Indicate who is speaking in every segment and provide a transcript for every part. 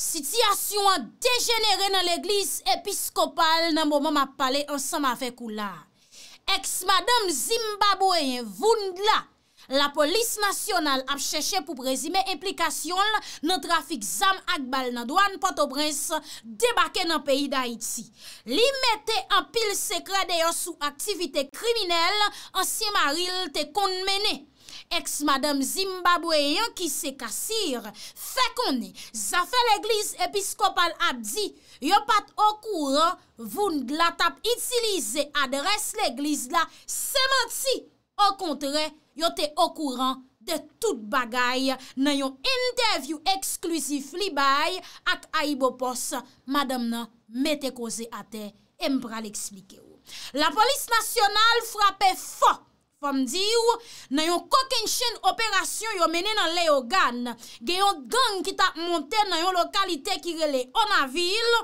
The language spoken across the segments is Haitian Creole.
Speaker 1: Sityasyon an dejenere nan l'eglis episkopal nan mouman ap pale ansan ma fekou la. Eks madam Zimbabwe yon voun la, la polis nasyonal ap chèche pou prezime implikasyon nan trafik zam akbal nan douan patobrens debake nan peyi da iti. Li mette an pil sekre deyon sou aktivite kriminel ansi maril te konmene. Eks madame Zimbabwe yon ki se kassir. Fè konè, zafè l'Eglise Episkopal Abdi, yon pat okouran voun glatap itilize adres l'Eglise la. Se mati, okontre, yon te okouran de tout bagay nan yon interview eksklusif li bay ak aibopos madame nan metekose ate. E mpra l'eksplike ou. La polis nasyonal frapè fok. Fom diw, nan yon koken chen operasyon yo menen nan le yo gan, gen yon gang ki tap monte nan yon lokalite ki rele ona vil,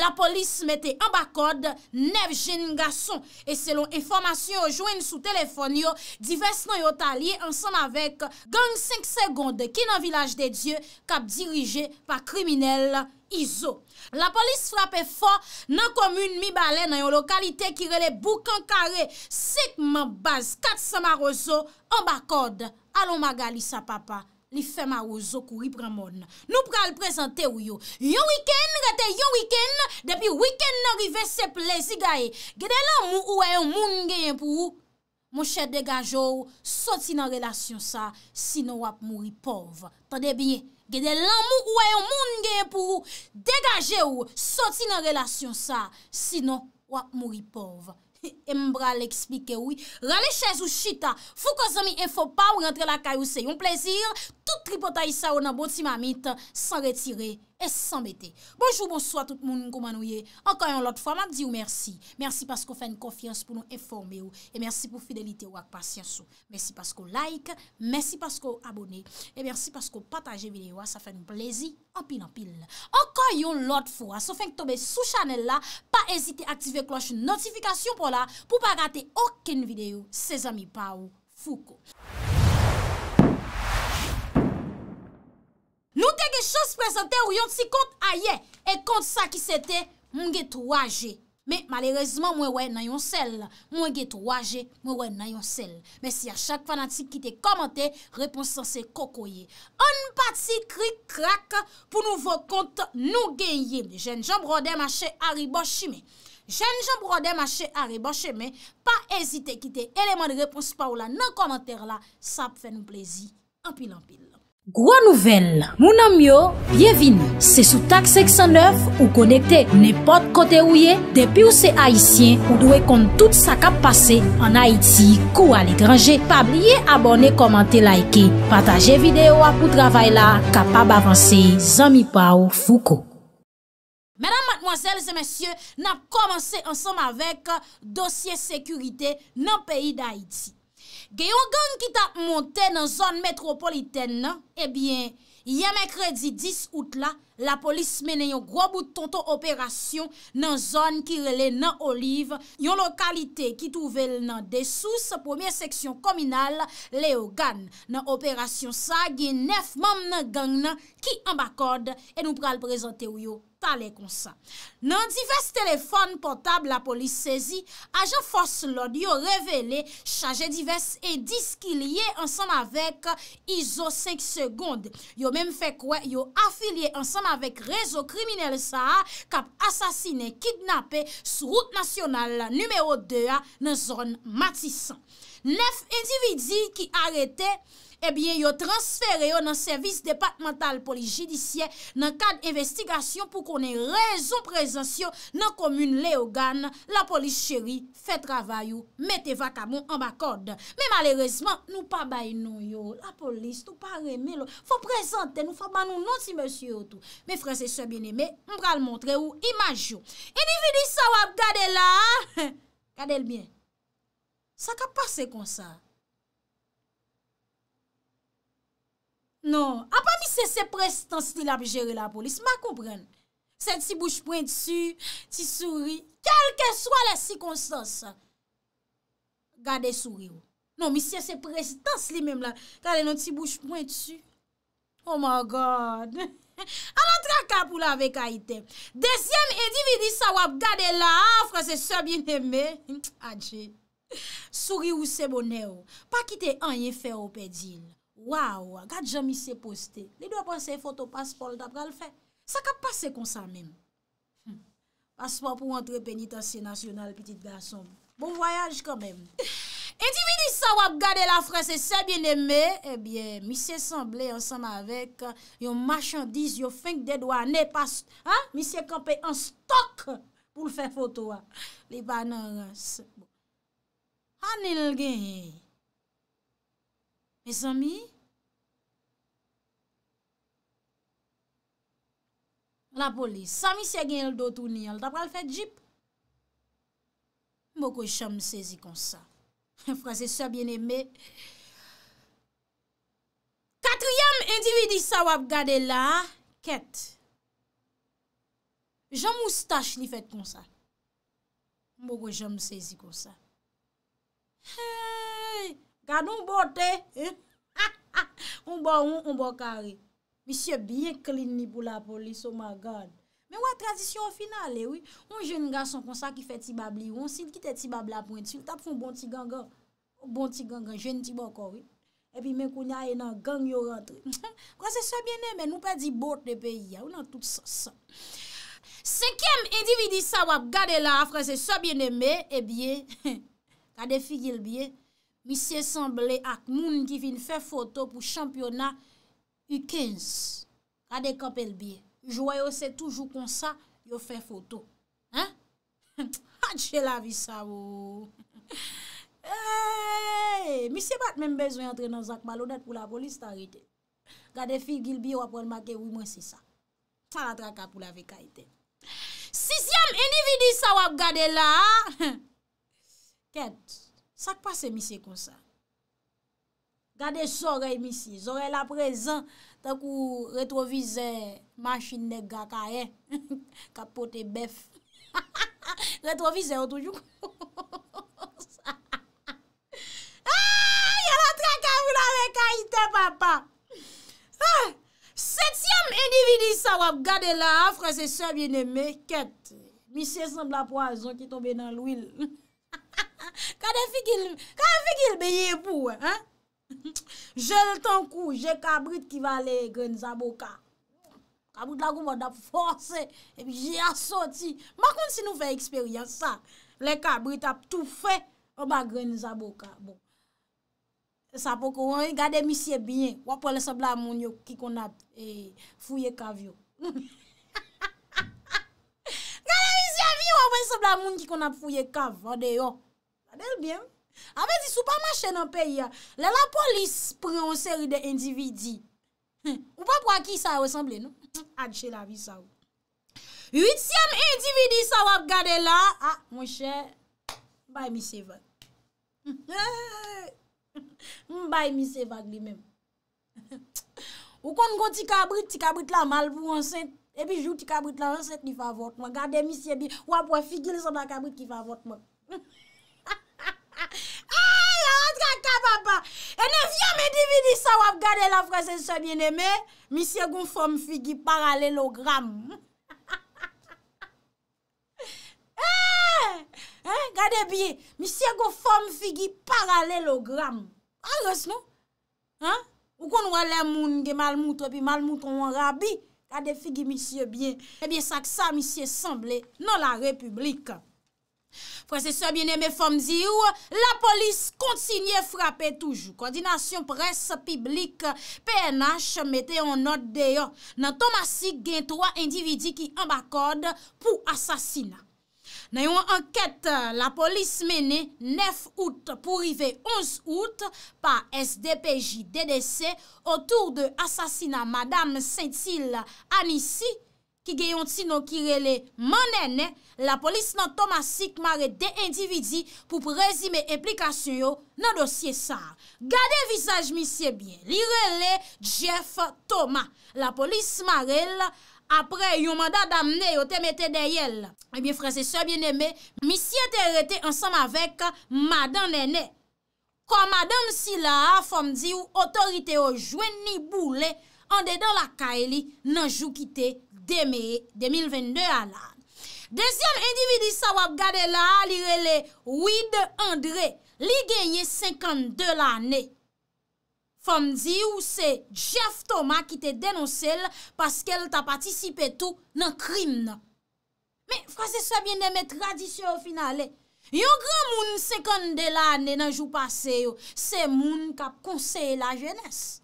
Speaker 1: la polis mette an bakod 9 jen nga son. E selon informasyon yo jwen sou telefon yo, divers nan yo talye ansan avek gang 5 segonde ki nan vilaj de Diyo kap dirije pa kriminel. La polis frapè fò nan komoun mi balè nan yon lokalite ki rele boukan kare, sekman baz, katsan ma rozo, an bakod, alon maga li sa papa, li fè ma rozo kou ripran moun. Nou pral prezante wiyo, yon wiken, gate yon wiken, depi wiken nan rive se plezi gae, gede lan mou ou ayon moun genye pou, mou chè deganjou, soti nan relasyon sa, sino wap mou ripov. Tande bine. Gede lanmou wè yon moun genye pou degaje ou, soti nan relasyon sa, sinon wak mouri pov. E mbra l'eksplike ou, rale chèz ou chita, fou kozomi e fò pa ou rentre la kay ou se yon plezir, tout tripotay sa ou nan boti mamit, san retire. E san bete. Bonjou, bon sou a tout moun koumanou ye. Ankan yon lot fwa, ma di ou mersi. Mersi paskou fèn konfians pou nou informe ou. E mersi pou fidelite ou ak pasyansou. Mersi paskou like, mersi paskou abone. E mersi paskou pataje videyo a sa fèn plezi apil-apil. Ankan yon lot fwa, sa fèn k tombe sou chanel la, pa ezite aktive kloche notifikasyon pou la, pou pa rate oken videyo se zami pa ou fuko. Nou te ge chos prezante ou yon ti kont aye. E kont sa ki se te mwen getou aje. Me malerezman mwen wey nan yon sel. Mwen getou aje, mwen wey nan yon sel. Me si a chak fanatik ki te komante, reponsan se kokoye. An pati krik krak pou nou vokont nou genye. Jen jom brode mache ari boshime. Jen jom brode mache ari boshime. Pa ezite ki te eleman de repons pa ou la nan komante la. Sa pfe nou plezi. An pil an pil. Gwa nouvel, mounan myo, bienvin, se sou tak 609 ou konekte nepot kote ouye, depi ou se Haitien ou dwe kont tout sa kap pase an Haiti kou alekranje. Pabliye abone, komante, laike, pataje videyo apou travay la, kapab avanse, zami pa ou fuko. Mèdam, matmoazèl, zè mèsyè, nan komanse ansom avek euh, dosye sekurite nan peyi d'Haïti. Gye yon gang ki ta monte nan zon metropoliten non? eh nan, ebyen, yeme kredi 10 out la, la polis mene yon gro bouton to operasyon nan zon ki rele nan Olive, yon lokalite ki touvel nan desous, pwemye seksyon kominal, leyo gan nan operasyon sa, gye nef mam nan gang nan ki ambakod, e nou pral prezante ou yo. nan divers telefon portab la polis sezi ajan fos lodi yo revele chaje divers edis ki liye ansam avek izo 5 segonde yo mem fek we yo afiliye ansam avek rezo kriminel sa kap asasine kidnape sou route nasyonal la numero 2 nan zon matisan 9 individi ki arete Ebyen eh yo transfere yo nan servis departemental polis jidisye nan kade investigasyon pou konen rezon prezansyon nan komyne le ogan. La polis cheri fe travay yo, mette vakamon an bak kode. Me malerezman nou pa bay nou yo. La polis tou pa reme lo. Fou prezante nou, fou ban nou non si monsi yo tou. Me franse souye bin eme, mbral montre yo, imaj yo. Edi vidi sa wap gade la, gade l bine. Sa ka pase konsa. Non, a pa mi se se prestans li la pi jere la polis, ma kompren. Se ti bouche point su, ti souri, kelke swa le si konsos. Gade souri ou. Non, mi se se prestans li mem la, gade nou ti bouche point su. Oh my God! Anan tra kapou la vek a item. Desyem edividi sa wap gade la, ah, franse se bien eme. Adje. Souri ou se bonè ou. Pa kite anye fe ou pedi nou. Waw, gade jan mi se poste. Li do apan se foto paspol da pral fe. Sa ka pase kon sa men. Paspol pou antrepenitansi nasyonal, pitit gwa som. Bon voyaj kon men. Eti mi di sa wap gade la frese se bien eme, ebyen, eh mi se semble ansanm avek euh, yon machandise, yon feng de do ane pas. Mi se kapen an stok pou l fe foto wa. Li banan. Bon. An el gen. Mes ami, La polis, sa mi se gen yon do tou ni yon, ta pral fet jip. Mbo ko jom sezi kon sa. Frase sa bien eme. Katriyam individi sa wap gade la, ket. Jan moustache ni fet kon sa. Mbo ko jom sezi kon sa. Gade un bote, un bo un, un bo kari. Mi siye byen klin ni pou la polis, oh my God. Men wè tradisyon final, e wè. Mwen jen ngan son konsa ki fè ti babli, wè, mwen sin ki te ti babla pwen ti, tap foun bon ti gangan, bon ti gangan, jen ti bako, oh wè. E pi men kounya enan gang yo rentre. Kwa se sebyen eme, nou pè di bote de peyi, ya wè nan tout sa sa. Sekyem individi sa wè ap gade la, a fran se sebyen eme, e bie, kade figil bie, mi siye sanble ak moun ki fin fè foto pou championat U kens, gade kapel biye. Jwa yo se toujou konsa, yo fe foto. Ha? Ha, dje la vi sa wou. E, mi se bat men bezwen yon zak balonet pou la polis tan rite. Gade fi gil biye wapon make wou mwen si sa. Sa la traka pou la veka ite. Sisiam, eni vidi sa wap gade la. Ked, sak pa se mi se konsa? Gade so rey misi, zore la prezen, tenkou retrovize masin nega ka e, ka pote bef. Retrovize yo toujou. Yon an ah, tra ka mou la me ka ite, papa. Ah, Setyem individi sa wap gade la, afre se se bine me, ket. Mise semb la poazon ki tombe nan l'wil. Kade fikil beye pou, he? Jel tan kou, jè kabrit ki va le gren zaboka Kabrit la kou mwen ap forse E pi jè asot si Mwen konti si nou fè eksperyans sa Le kabrit ap tou fè Mwen ba gren zaboka bon. Sa poko wè yon gade misye byen Wè pou lè se bla moun yo ki kon ap e, fouye kav yo Gade misye byen wè pou lè se bla moun ki kon ap fouye kav yo Adèl byen Avè di sou pa ma chè nan peyi ya, lè la polis preonsèri de endividi. Ou pa pwa ki sa resamble nou? Ad chè la vi sa ou. Yudsyam endividi sa wap gade la, a, ah, mwen chè, bay misè vag. Mwen bay misè vag li mèm. Ou kon gò ti kabrit, ti kabrit la mal pou ansènt, e bi jò ti kabrit la ansènt li favot mwen. Gade misè bi, wap wè figil son la kabrit ki favot mwen. Sa wap gade la frese sebyen eme, misye goun fòm figi paralel o gram. Eh, eh, gade biye, misye goun fòm figi paralel o gram. Arres ah, nou? Ou kon wè lè moun gen malmoutre pi malmoutre wè wè rabi, gade figi misye biye. Ebyen sa eh ksa misye semble nan la republik. Fransesor Bienemé Fomzi ou, la polis kontinye frape toujou. Koordinasyon presse piblik PNH mette yon not deyo nan Tomasi gen 3 individi ki ambakode pou asasina. Nan yon anket la polis mene 9 out pou rive 11 out pa SDPJ DDC otou de asasina Madame Saint-Ile Anissi Ki geyon ti nou ki rele Manene, la polis nan Thomas Sik mare de individi pou prezime eplikasyon yo nan dosye sa. Gade visaj misye biye, li rele Jeff Thomas. La polis mare apre yon manda damne yo te mette de yel. Ebyen eh franse soye bieneme, misye te rete ansam avek Madame Nene. Kwa Madame Sila, fom di ou otorite yo jwen ni boule, an dedan la kae li nan jou kite Nene. Deme, 2022 alan. Dezyan endividi sa wap gade la, li rele, Ouid André, li genye 52 l'ane. Fom di ou se Jeff Thomas ki te denonselle paske el ta patisipe tou nan krim nan. Me, fwase sa bende me tradisyon finale. Yo gran moun 52 l'ane nan jou pase yo, se moun kap konsey la jenese.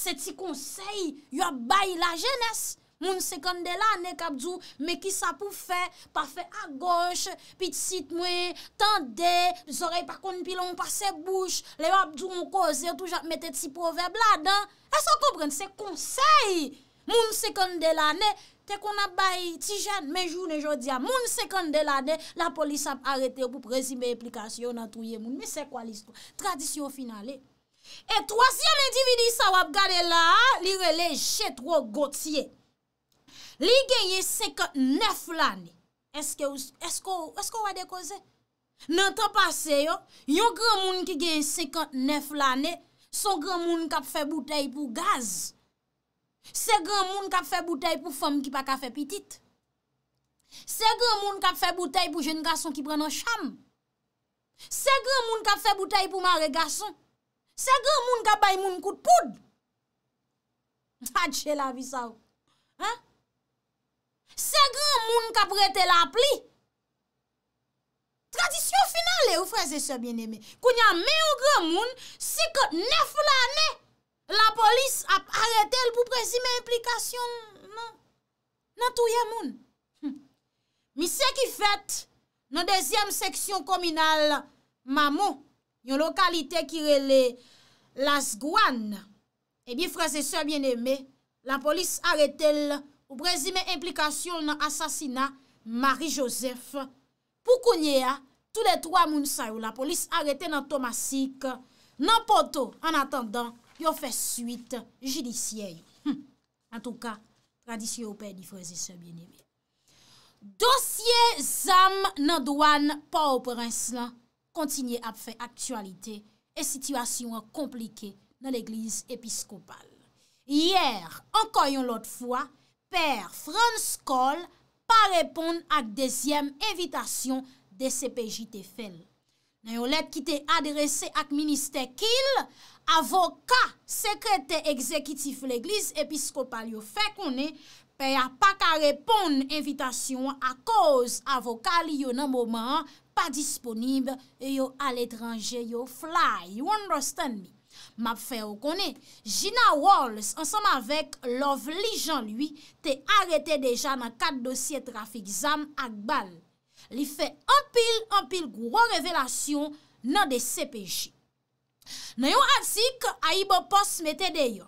Speaker 1: Se ti konsey, yo bay la jenese. Moun sekonde la ane kapdou, me ki sa pou fe, pa fe a goche, pit sit mwe, tende, zorey pa kon pilon, pa se bouche, le wapdou an koze, touj ap mette ti proverbe la dan. E sa koubren se konsey, moun sekonde la ane, te kon ap bayi ti jen, menjou ne jodia, moun sekonde la ane, la polis ap arete pou prezime aplikasyon an touye moun, me se kwa listo, tradisyon final e. E troasyan edividi sa wap gade la, li rele jetro gotye. Li genye 59 lane, eske ou a dekoze? Nante pase yo, yon gren moun ki genye 59 lane, son gren moun kap fe boutei pou gaz. Se gren moun kap fe boutei pou fom ki pa kafe pitit. Se gren moun kap fe boutei pou jen gason ki pren an sham. Se gren moun kap fe boutei pou mare gason. Se gren moun kap bay moun kout poud. Ache la visaw. Ha? Se gran moun ka prete la pli. Tradisyon final e ou fraze se bien eme. Kou nyan me ou gran moun, se ke ne flane la polis ap arete el pou prezime implikasyon nan touye moun. Hm. Mi se ki fet nan dezyem seksyon kominal Mamo, yon lokalite kirele Las Gouane, e bi fraze se bien eme la polis arete el pou prezime implikasyon nan asasina Marie-Joseph pou kounye a tou le 3 moun sa yo la polis arete nan Thomas Sik nan Poto an atendan yo fe suite jidisye an tou ka tradisyon ou pe di freze se bienyeme dosye zam nan douan pa ou prens lan kontinye ap fe aktualite e situasyon an komplike nan l'eglise episkopal yer an koyon lot fwa Per Franskoll pa repon ak dezyem evitasyon de CPJT fel. Nan yo lep ki te adrese ak minister Kil, avoka sekrete ekzekitif l'Eglise Episkopal yo fek one, pe a pa ka repon evitasyon ak koz avokali yo nan mouman pa disponib yo al etranje yo fly. You understand me? Map fè ou konè, Gina Walls ansanm avèk Love Lee Jean lui te arete deja nan kat dosye trafik Zam Akbal. Li fè anpil anpil gwo revelasyon nan de CPJ. Nan yon atik, a ibo pos me te deyo.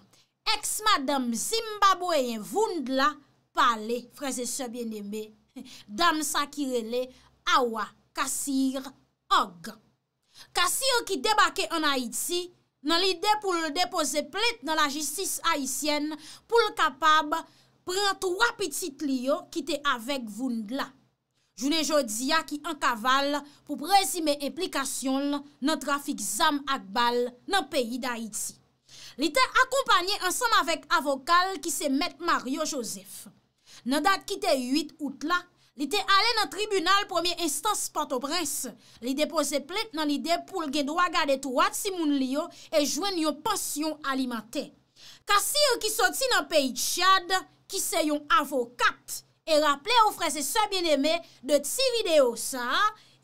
Speaker 1: Ex-madam Zimbabwe yen Voundla, pale, freze se bien dembe, dam sakirele, awa, kassir, og. Kassir ki debake an Haiti, kassir. nan lide pou l depose plet nan la jistis Haitien pou l kapab prent wapitit liyo ki te avek voun dla. Jounen jodia ki an kaval pou prezime eplikasyon nan trafik Zam Akbal nan peyi d'Haiti. Li te akompanyen ansan avek avokal ki se met Mario Josef. Nan dat ki te 8 outla, Li te ale nan tribunal pwemye instans pato pres. Li depose plek nan li de pou lge dwa gade touat si moun li yo e jwen yon pasyon alimante. Kas si yon ki soti nan peyi tchiade, ki se yon avokat, e rapple ou frese sa bieneme de ti video sa,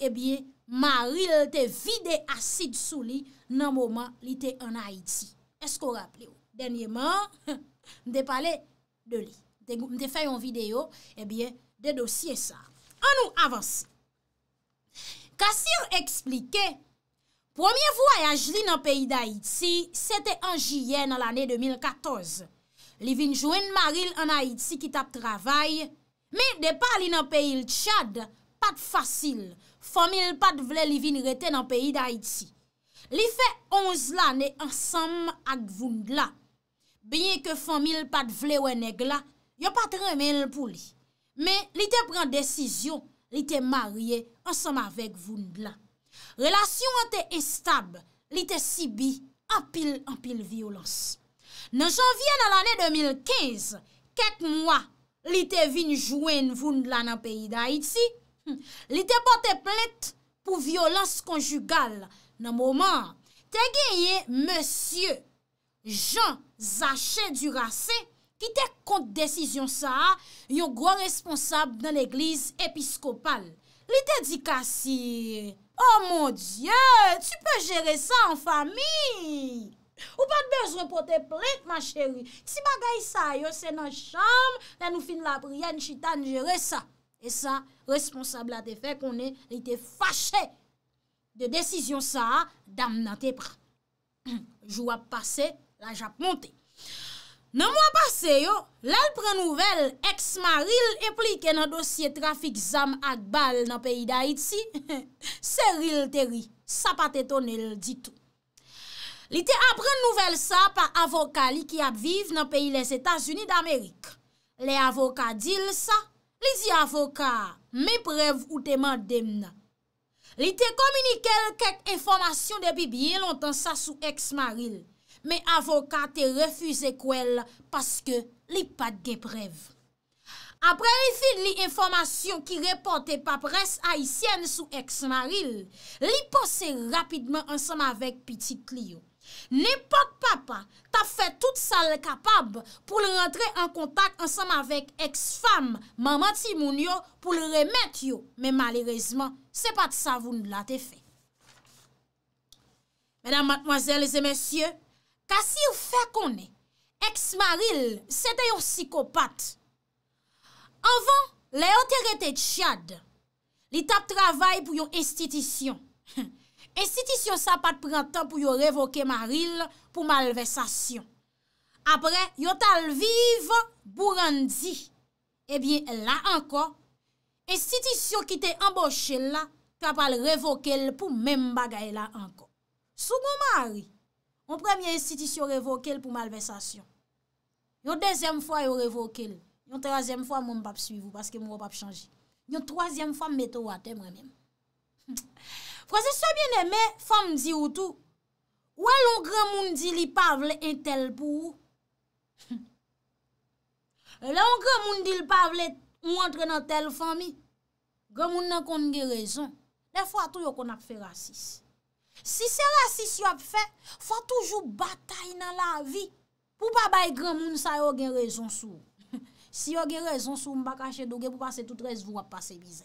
Speaker 1: ebyen, eh maril te vide asid sou li nan mouman li te anayiti. Esko rapple ou? Denye man, mte pale de li. Mte fay yon video, ebyen, eh De dosye sa. An nou avansi. Kasir eksplike, pwemye voyaj li nan peyi da Iti, sete an jiyen an l ane 2014. Li vin jwen maril an Aiti ki tap travay, me depa li nan peyi l tchad, pat fasil. Fomil pat vle li vin rete nan peyi da Iti. Li fe onz la ne ansam ak voun la. Binye ke fomil pat vle wene gla, yo pat remen l pou li. Men, li te pren desisyon, li te marye ansam avek voun bla. Relasyon an te estab, li te sibie apil-apil violans. Nan janvye nan l ane 2015, ket mwa, li te vin jwen voun bla nan peyi da iti, li te pote plet pou violans konjugal nan mouman, te geye Monsie Jean Zaché Duracé, Ki te kont de cizyon sa, yo gwa responsab nan l'egliz episkopal. Li te dikasi, oh mon die, tu pe jere sa an fami. Ou pa te bez repote plek, man cheri. Si bagay sa, yo se nan chanm, la nou fin la prien chitan jere sa. E sa responsab la te fe konen li te fache de decizyon sa dam nan te pran. Jou ap pase, la jap monte. Nan mwa pase yo, lal pren nouvel ex-maril eplike nan dosye trafik zam akbal nan peyi da iti, se ril teri, sa pa te tonel ditou. Li te apren nouvel sa pa avokali ki apvive nan peyi les Etats-Unis d'Amerik. Le avokadil sa, li di avokar, me prev ou teman demna. Li te kominikel kek informasyon de bibi lontan sa sou ex-maril. men avoka te refuze kouel paske li pat geprev. Aprevi li informasyon ki repote papres aisyen sou ex-maril, li pose rapidman ansam avek piti kli yo. Ni pat papa ta fe tout sa le kapab pou le rentre an kontak ansam avek ex-fam mamati moun yo pou le remet yo. Men malerezman, se pat sa voun la te fe. Menam matmoazel, leze mesye, Kasi ou fè konè, ex-Maril, sè de yon psikopat. Anvan, le yon teretè tchiad, li tap travay pou yon estitisyon. Estitisyon sa pat prentan pou yon revoke Maril pou malvesasyon. Apre, yon tal viv bourandi. Ebyen, la anko, estitisyon ki te amboche la, tapal revoke l pou mem bagay la anko. Sou mou Maril, Mwen premye institisyon revoke l pou malvesasyon. Yon dezem fwa yon revoke l. Yon trezem fwa mwen bap suyvou paske mwen bap chanji. Yon trezem fwa mwen mwete wate mwen mwen. Fransese sou bien eme, fwa mdi ou tou, wè loun kre moun di li pavle entel pou ou? Loun kre moun di li pavle mwen entre nan tel fwa mi? Kre moun nan kon nge rezon. Le fwa tou yo kon ak fe rasis. Si se rasi si wap fe, fwa toujou batay nan la vi. Pou pa baye gran moun sa yo gen rezon sou. Si yo gen rezon sou, mba kache doge, pou pa se tout rez vou wap pa se vize.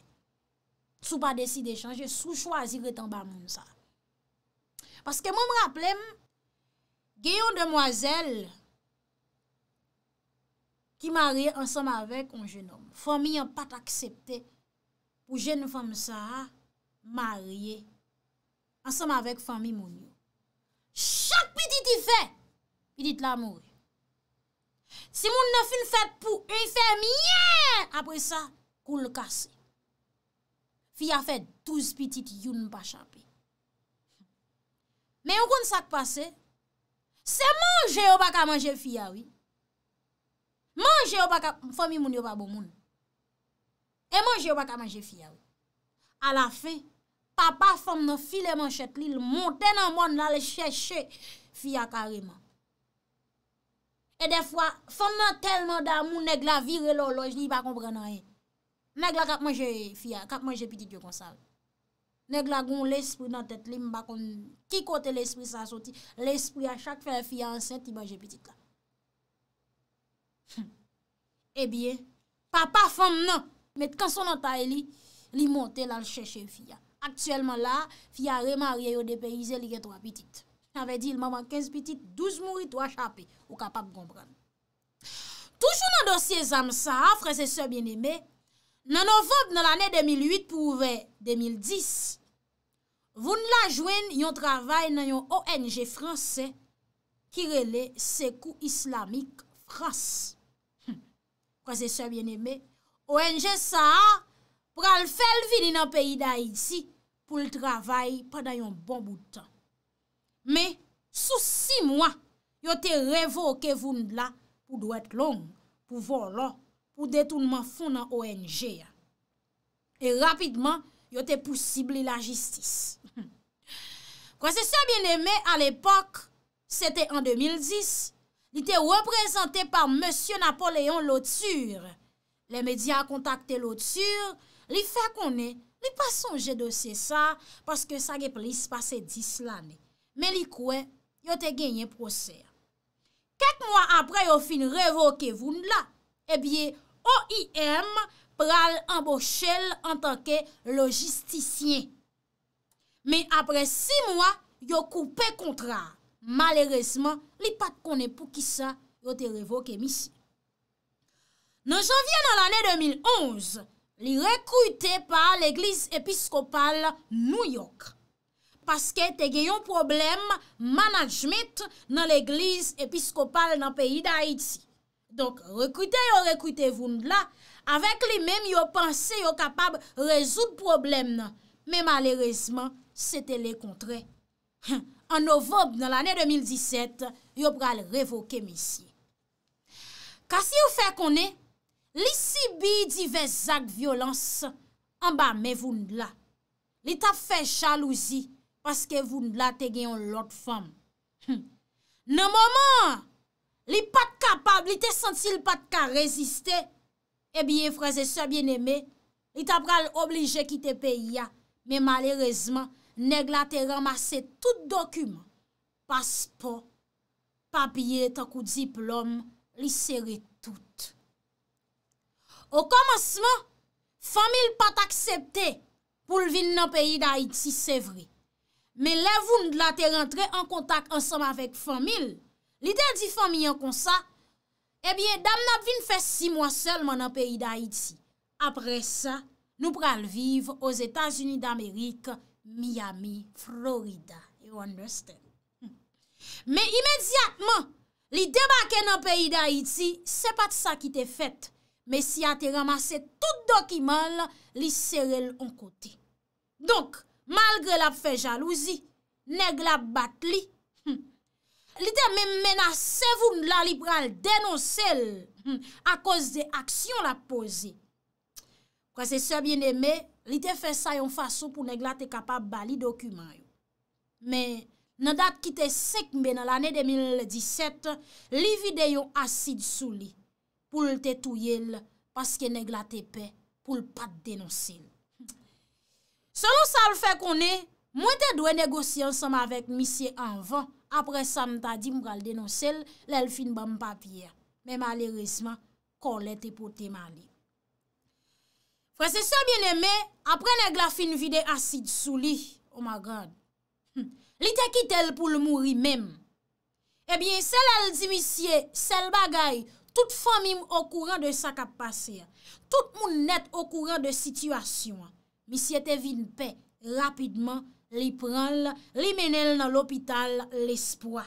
Speaker 1: Sou pa desi de chanje, sou chwazi reten ba moun sa. Paske moun mraple, gen yon demwazel ki marye ansam avek yon jen om. Fwa mi yon pat aksepte ou jen fwa msa a marye. ansanm avek fami moun yo. Chak pitit i fe, i dit la mou. Si moun na fin fet pou, i fe mien, apre sa, koun l kase. Fi a fet 12 pitit youn pa chanpe. Men yon kon sak pase, se manje yo baka manje fi yawi. Manje yo baka, fami moun yo pa bon moun. E manje yo baka manje fi yawi. A la fe, papa fom nan file man chet li, monten nan moun nan le chè chè fia kareman. E defwa, fom nan telman damou, negla vire loloj, ni ba kompren nan yè. Negla kap man jè fia, kap man jè piti diyo konsal. Negla goun l'esprit nan tèt li, mba kon ki kote l'esprit sa soti, l'esprit a chak fè fia ansè, ti ba jè piti. E biye, papa fom nan, met konson nan tay li, li monten nan chè chè fia. Aktuelman la, fi a remariye yo depenize li gen 3 pitit. Chave di, il maman 15 pitit, 12 mouri 3 chapi. Ou kapap gompran. Toujou nan dosye zan sa, frasesor bien eme, nan an vobe nan l ane 2008 pou ouve 2010, voun la jwen yon travay nan yon ONG franse ki rele Sekou Islamik Fras. Frasesor bien eme, ONG sa a pral felvi di nan peyi da iti pou l travay padan yon bon boutan. Me, sou si mwa, yo te revokevoun la pou dwet long, pou volon, pou detounman fon nan ONG. E rapidman, yo te pousibli la jistis. Kwa se sa bin eme, al epok, se te an 2010, li te represante par M. Napoléon Loture. Le media kontakte Loture, Li fe konen, li pa sonje dosye sa, paske sa ge plis pase dis lanen. Men li kwen, yo te genyen proser. Kek mwa apre yo fin revoke voun la, e bie OIM pral ambochel an tanke logistisyen. Men apre 6 mwa, yo koupe kontra. Maleresman, li pat konen pou kisa yo te revoke misi. Nan janvye nan lane 2011, li rekwite pa l'Eglise Episkopal New York. Paske te geyon problem manajmet nan l'Eglise Episkopal nan peyi da Haiti. Donk, rekwite yo rekwite voun la, avek li mem yo panse yo kapab rezout problem nan. Me malerezman, se te le kontre. An nou vop nan l'anen 2017, yo pral revoke misi. Kas yo fe konen? Li di vezak violans, amba me voun bla. Li tap fe chalouzi, paske voun bla te gen yon lot fom. Nan mouman, li pat kapab, li te senti l pat ka reziste. E biye fraze se bieneme, li tap pral oblije ki te pe ya. Me malerezman, negla te ramase tout dokumen. Paspo, papye, takou diplom, li sere tout. Ou komanseman, famil pat aksepte pou l vin nan peyi da Haiti, se vre. Men levoun l a te rentre an kontak anseman vek famil, li de di fami an konsa, ebyen dam nap vin fe si mwa selman nan peyi da Haiti. Apre sa, nou pral viv os Etats-Unis d'Amerik, Miami, Florida. You understand? Men imediatman, li debake nan peyi da Haiti, se pat sa ki te fet. Men si a te ramase tout dokiman la, li serelle an kote. Donk, malgre la fe jalouzi, neg la bat li. Li te men menasev ou la li pral denonse l, a koz de aksyon la pose. Kwa se se bien eme, li te fe sayon fason pou neg la te kapab bali dokiman yo. Men, nan dat ki te sekme nan l ane 2017, li vide yo asid sou li. pou l te touye l, paske neg la te pe, pou l pat denosye l. Selon sa l fè konè, mwen te dwe negosye anseman avèk misye anvan, apre san ta di mga l denosye l, lè l fin bam papye. Mè malerisman, kon l te pote mali. Fwese sa bienemè, apre neg la fin vide asid sou li, omagad, oh hm, li te kitel pou l mouri mèm. Ebyen, eh sel al di misye, sel bagay, tout fomim ou kouran de sa kap pase, tout moun net ou kouran de situasyon, misi ete vin pe, rapidman li pran l, li menel nan l opital l espoi.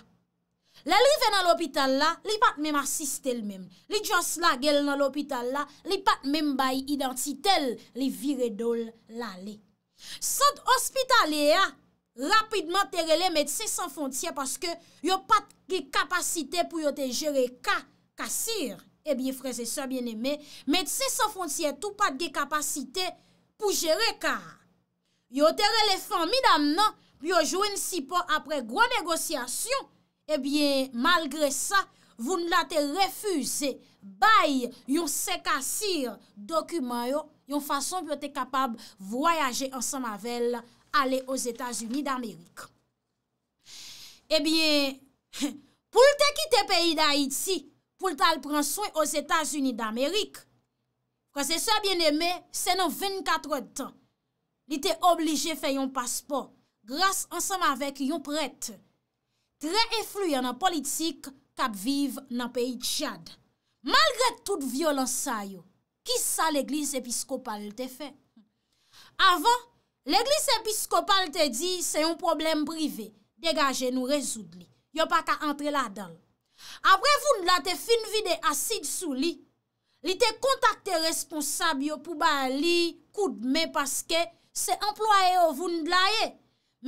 Speaker 1: Le li ven nan l opital la, li pat men asiste l men, li jons la gel nan l opital la, li pat men bay identite l, li vire dol la le. Sot ospital le a, rapidman tere le metse san fontye, paske yo pat ki kapasite pou yo te jere ka, Ebyen freze sa bien eme, metse sa fonciye tou pat ge kapasite pou jere ka. Yo ter elefan mi dam nan, yo jwen si po apre gwa negosyasyon, ebyen eh malgre sa, voun late refuze bay yon seka sir dokumen yo, yon fason yo eh te kapab voyaje ansan mavel ale os Etats-Unis d'Amerik. Ebyen pou lte kite peyi da Haiti, pou lta l pran souy os Etats-Unis d'Amerik. Kwa se sa bien eme, se nan 24 ouet tan. Li te oblige fe yon paspo, grase ansanm avek yon pret. Tre eflu yon an politik kap viv nan peyi Tchad. Malgre tout violans sa yo, ki sa l Eglise Episkopal te fe? Avan, l Eglise Episkopal te di, se yon problem brive, degaje nou rezoud li. Yo pa ka entre la dal. Apre voun la te fin vide asid sou li, li te kontakte responsab yo pou ba li koud me paske se employe yo voun la ye.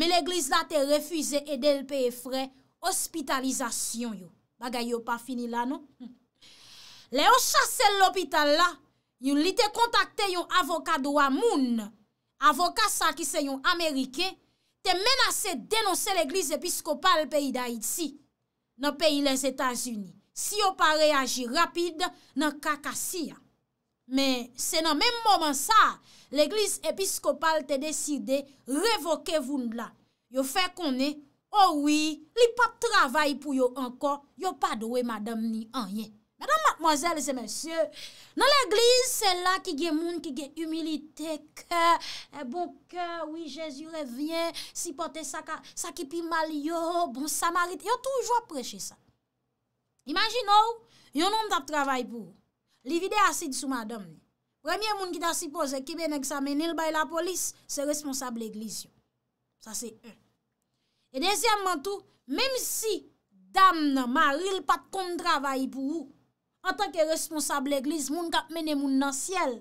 Speaker 1: Me l'eglise la te refuize edel peye fre, ospitalizasyon yo. Bagay yo pa fini la non? Hmm. Le yo chase l'opital la, yo li te kontakte yon avokado wa moun, avokasa ki se yon amerike, te menase denonse l'eglise episkopal peyi da itsi. nan peyi les Etats-Unis. Si yo pa reagi rapide, nan kakasi ya. Men, se nan menm moman sa, l'Eglise Episkopal te deside revoke voun bla. Yo fe konen, owi, oh li pa travay pou yo ankon, yo pa dowe madam ni anyen. Madame, mademoiselle, et c'est monsieur, nan l'église, c'est là ki ge moun, ki ge humilité, eh, bon coeur, oui, Jésus revient, si porté sa kipi mal yo, bon samarite, yo toujou apreche sa. Imagine ou, yo noum tap travaye pou ou. Li vide asid sou madame. Premiè moun ki ta sipose, ki be nèk sa menil bay la polis, se responsable l'église yo. Sa se un. E dèzièm man tou, mèm si dam nan maril pat kon travaye pou ou, an tanke responsable l'Eglise, moun kap mene moun nan siel.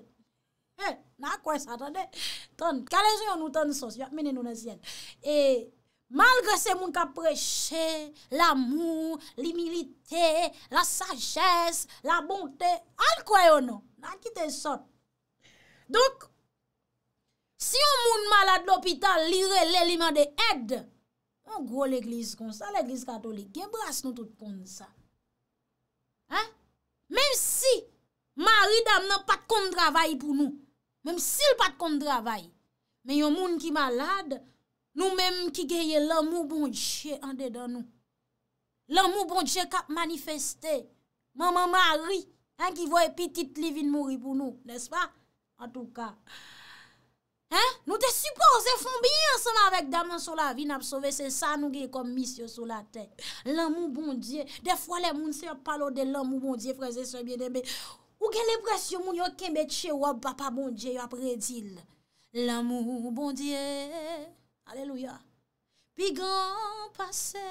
Speaker 1: Eh, nan kwen sa tan de, tan, kalè jè yon nou tan sos, yon ap mene nou nan siel. E, malgre se moun kap preche, l'amou, l'imilite, la sagesse, la bonte, an kwen yon nou, nan ki te sot. Dok, si yon moun malade l'opital, l'irè lè, l'imè de ed, an kwen l'Eglise kon sa, l'Eglise katolik, gen bras nou tout kon sa. Eh, Mem si mari dam nan pat kon travay pou nou, mem si l pat kon travay, men yon moun ki malade, nou menm ki geye l amou bon dje ande dan nou. L amou bon dje kap manifeste, maman mari, an ki voye pitit li vin mouri pou nou, nes pa? An tou ka. Nou te suppose, foun biyan seman vek daman sou la vi nabsove, bon se sa nou ge kom mis yo sou la te. L'amou bon diye, defwa le moun se yo palo de l'amou bon diye, freze souye biye dembe, ou ge le pres yo moun yo kembe che wap pa pa bon diye yo apre dil. L'amou bon diye, aleluya, pi gran pase,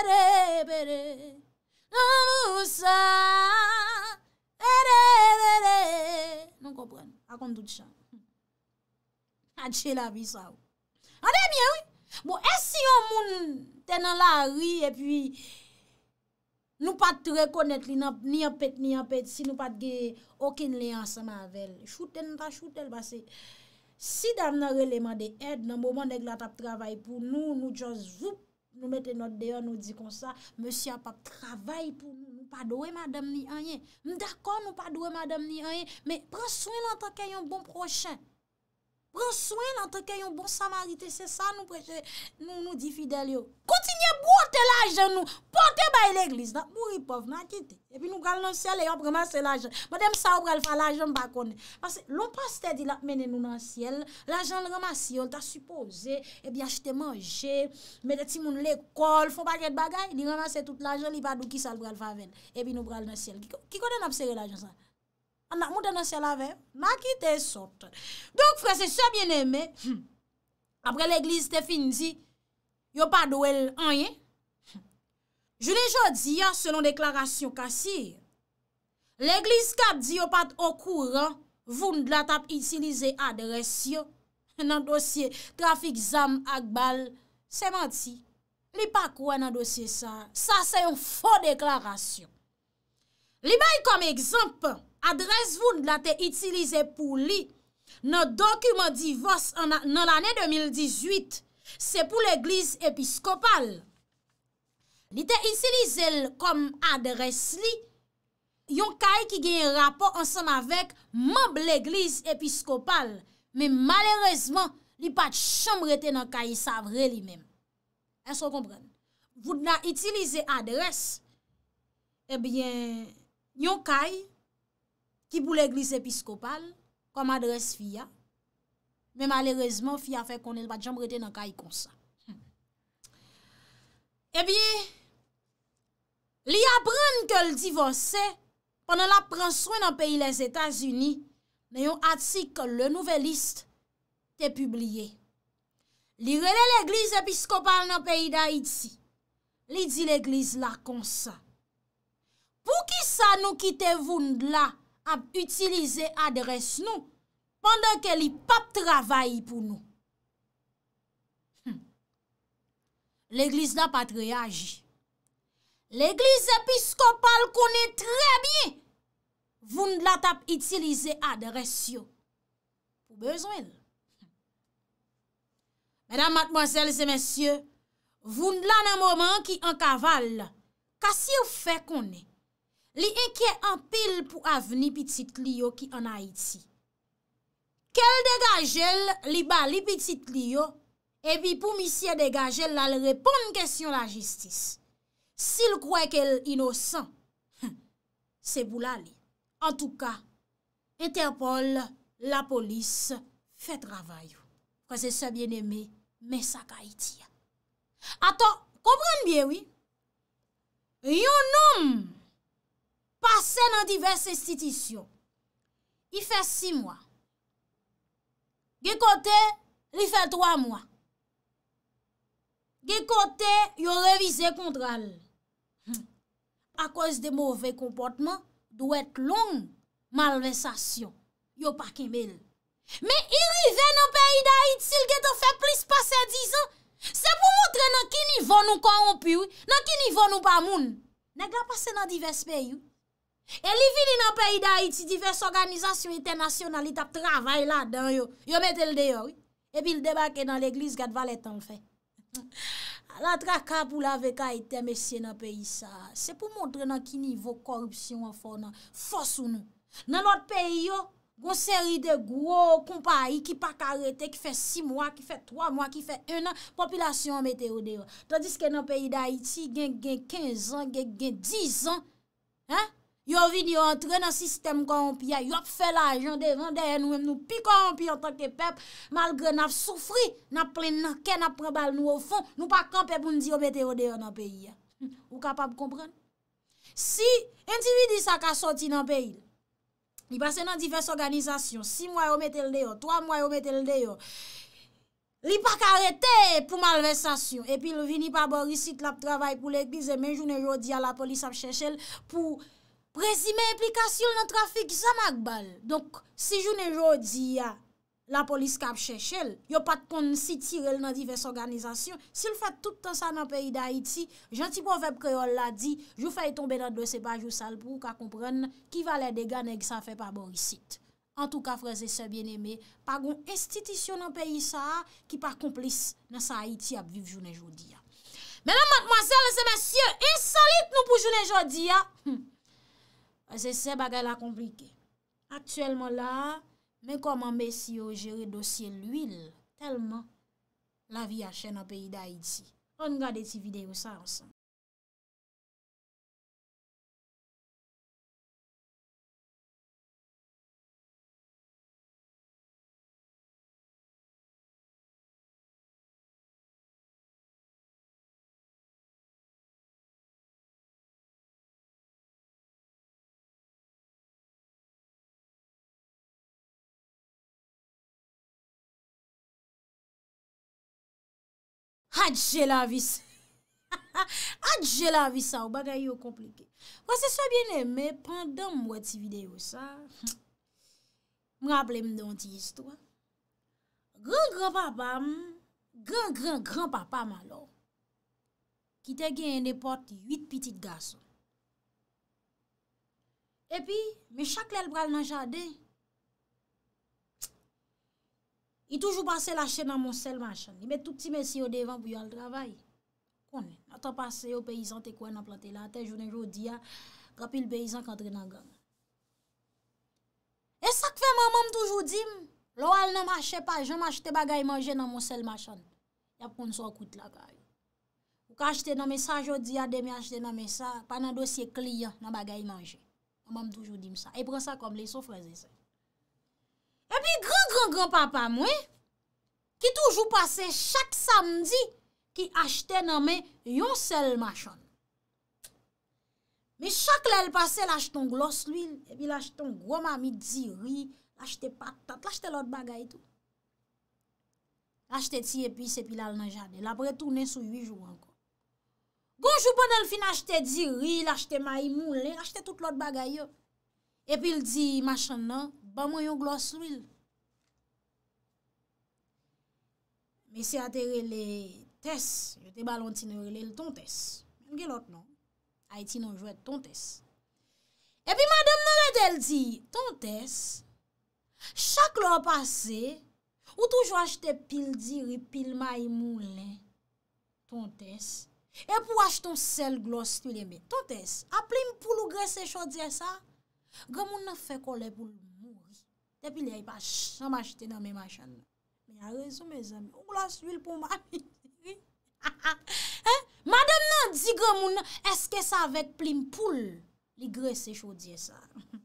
Speaker 1: erepere, nan mousa, erepere, nou kompren, akon tout chan. Adje la vi sa ou. Adèm yè ou. Bo, esi yon moun tenan la a ri, e pi, nou pat rekonet li nan ni apet, ni apet, si nou pat ge okin le ansama avèl. Choutè nou ta choutè l basè. Si dam nan releman de ed, nan mouman deg la tap travay pou, nou, nou chos zoup, nou mette not deyon, nou di kon sa, monsi apap travay pou. Nou pa doè madame ni anyen. Mdakon nou pa doè madame ni anyen, mè praswen nan takè yon bon prochen. Pren souen nan teke yon bon samarite, se sa nou prejè, nou nou di fidèl yo. Kontinye bote la jen nou, pote bay l'eglise, nan mouri pof, nan kitè. Epi nou bral nan sèl, e yon premase la jen. Bade msa ou bral fa la jen bakone. Pase, loun pas tè di la mene nou nan sèl, la jen remase yon, ta suppose, epi achete manje, mede ti moun l'ekol, fon pakèt bagay, di remase tout la jen, li padou kisa ou bral fa ven. Epi nou bral nan sèl, ki koden ap sère la jen sa? an hmm. la mouten nan sè lave, ma ki te sote. Donk frese, sè bien eme, apre l'eglise te fin di, yo pa doel anye, jounen jodi ya, selon deklarasyon kasi, l'eglise kat di yo pat okouran, voun d'la tap itilize adresyo, nan dosye grafik zam ak bal, seman ti, li pa kwa nan dosye sa, sa se yon fò deklarasyon. Li bay kom egzampan, adres voun la te itilize pou li, nan dokumen di vos nan l'anen 2018, se pou l'eglise episkopal. Li te itilize kom adres li, yon kay ki gen rapor ansan avek, mab l'eglise episkopal, men malerezman, li pat chanm rete nan kay sa vre li men. Esko kompren? Voun la itilize adres, ebyen, eh yon kay, ki pou l'Eglise Episkopal, kom adres fia. Me malerezman fia fe konen bat jom rete nan kay konsa. Ebi, li apren ke l'divose, ponen la prenswen nan peyi les Etats-Unis, ne yon atik kon le nouvel list te publie. Li rele l'Eglise Episkopal nan peyi da Iti, li di l'Eglise la konsa. Pou ki sa nou kitevoun la ap utilize adres nou pandan ke li pap travaye pou nou. Hm. L'Eglise la patreye aji. L'Eglise episkopal konen trebiye voun la tap utilize adres yo. Pou bezwen. Mèdam matmozèlse mèsyè, voun la nan mouman ki an kaval kasi ou fe konen. Li enke an pil pou avni pitit li yo ki an Haiti. Kel degajel li bali pitit li yo, epi pou misye degajel la le repon kestyon la jistis. Sil kwey kel inosan, se bou la li. En tou ka, interpol la polis, fe travayou. Kwa se se bieneme, me sa ka Haiti. Ato, koubran bye, wi? Yo noum, Pase nan divers institisyon. I fe si mwa. Ge kote, li fe dwa mwa. Ge kote, yo revize kontral. A kose de mwove komportman, dwe et long malresasyon. Yo pa kemel. Me i rive nan peyi da it, sil ge te fe plis pase dizan. Se pou montre nan ki nivon nou korompi ou, nan ki nivon nou pa moun. Neg la pase nan divers peyi ou, E li vini nan peyi da iti, divers organizasyon internasyon nan li tap travay la dan yo. Yo mette l deyo, epi l debake nan l eglise, gad valetan l fe. La tra kap ou la veka ite, mesye nan peyi sa, se pou montre nan ki nivou korupsyon an fonan. Fos ou nou. Nan lot peyi yo, goun seri de gwo, koumpa a i, ki pa karete, ki fe si mwa, ki fe twa mwa, ki fe enan, popilasyon an mette yo deyo. Tandis ke nan peyi da iti, gen gen kenz an, gen gen diz an. Ha? Ha? Yo vini yo antre nan sistem koronpia, yo fè la ajande, vandeye nou em nou pi koronpia tanke pep, malgre naf soufri, na plen nanke, na prebal nou ou fon, nou pa kan pep moun di omete o deyo nan peyi ya. Hmm, ou kapab kompren? Si, enti vi di sa ka soti nan peyi, li basen nan difes organizasyon, si mwa yo omete l deyo, twa mwa yo omete l deyo, li pa karete pou malvesasyon, epi li vini pa borisit la ptravay pou lekbize, menjounen jodi a la polis ap chechel pou... Prezime eplikasyon nan trafik zan mak bal. Donk, si jounen jodi ya, la polis kap chechel, yo pat kon sitirel nan divers organizasyon, sil fat toutan sa nan peyi da Haiti, janti profep kreol la di, jou faye tombe nan dosi bajou sal pou ka kompren ki valè degane gisa fe pa borisit. An tou ka freze se bien eme, pa goun estitisyon nan peyi sa, ki pa komplis nan sa Haiti ap viv jounen jodi ya. Menan matmasele se masyen, insalit nou pou jounen jodi ya. E se se bagay la komplike. Aktuelman la, men koman besi yo jere dosye l'uil. Telman la vi a chen apayi da iti. On gade ti video sa ansan. Adjè la vis. Adjè la vis sa ou bagay yo komplike. Wase swa bien eme, pandan mwè ti video sa, mwè aple mdè onti histwa. Gran gran papa m, gran gran gran papa m alò, ki te gen ene pot yit pitit gason. Epi, me chak lèl bral nan jadey, I toujou pase lache nan monsel machan. I met touti mesi yo devan pou yo al travay. Kon, natan pase yo peyizan te kwen an plante la te, jounen jodi ya, kapil peyizan kandre nan gang. E sak fe, mamam toujou dim. Loal nan mache pa, joun mache te bagay manje nan monsel machan. Yap kon sou akout la kany. Ou ka achete nan mesaj yo diya, demye achete nan mesaj, pa nan dosye kliya nan bagay manje. Mamam toujou dim sa. E pren sa kom, le son fraze se. E pi gran-gran-gran papa mwen ki toujou pase chak samdi ki achte nanme yon sel machan. Mi chak lèl pase l'acheton glos l'il, l'acheton gwo mami di ri, l'acheton patat, l'acheton l'ot bagay tou. L'acheton ti e pi se pi lal nan jane, l'apre toune sou yu jou anko. Gonjou bon el fin acheton di ri, l'acheton mayi mou lè, l'acheton tout l'ot bagay yo. E pi l'di machan nan... ba mwen yon glos ril. Mesi ate rele tes, yo te balon ti ne rele ton tes. Mwen gelot nan, ay ti nan jwet ton tes. E pi madem nan let el di, ton tes, chak lor pase, ou touj waj te pil diri, pil may moun len, ton tes, e pou waj ton sel glos ril, ton tes, ap li m pou lou gres se chodze sa, gwa moun nan fe kol le pou lou, Depi li ay pa chanm achite nan me machan. Me a rezo me zan. Ola, swil pou mani. Madame nan di gwa moun, eske sa vek plim poul? Li gre se chou diye sa.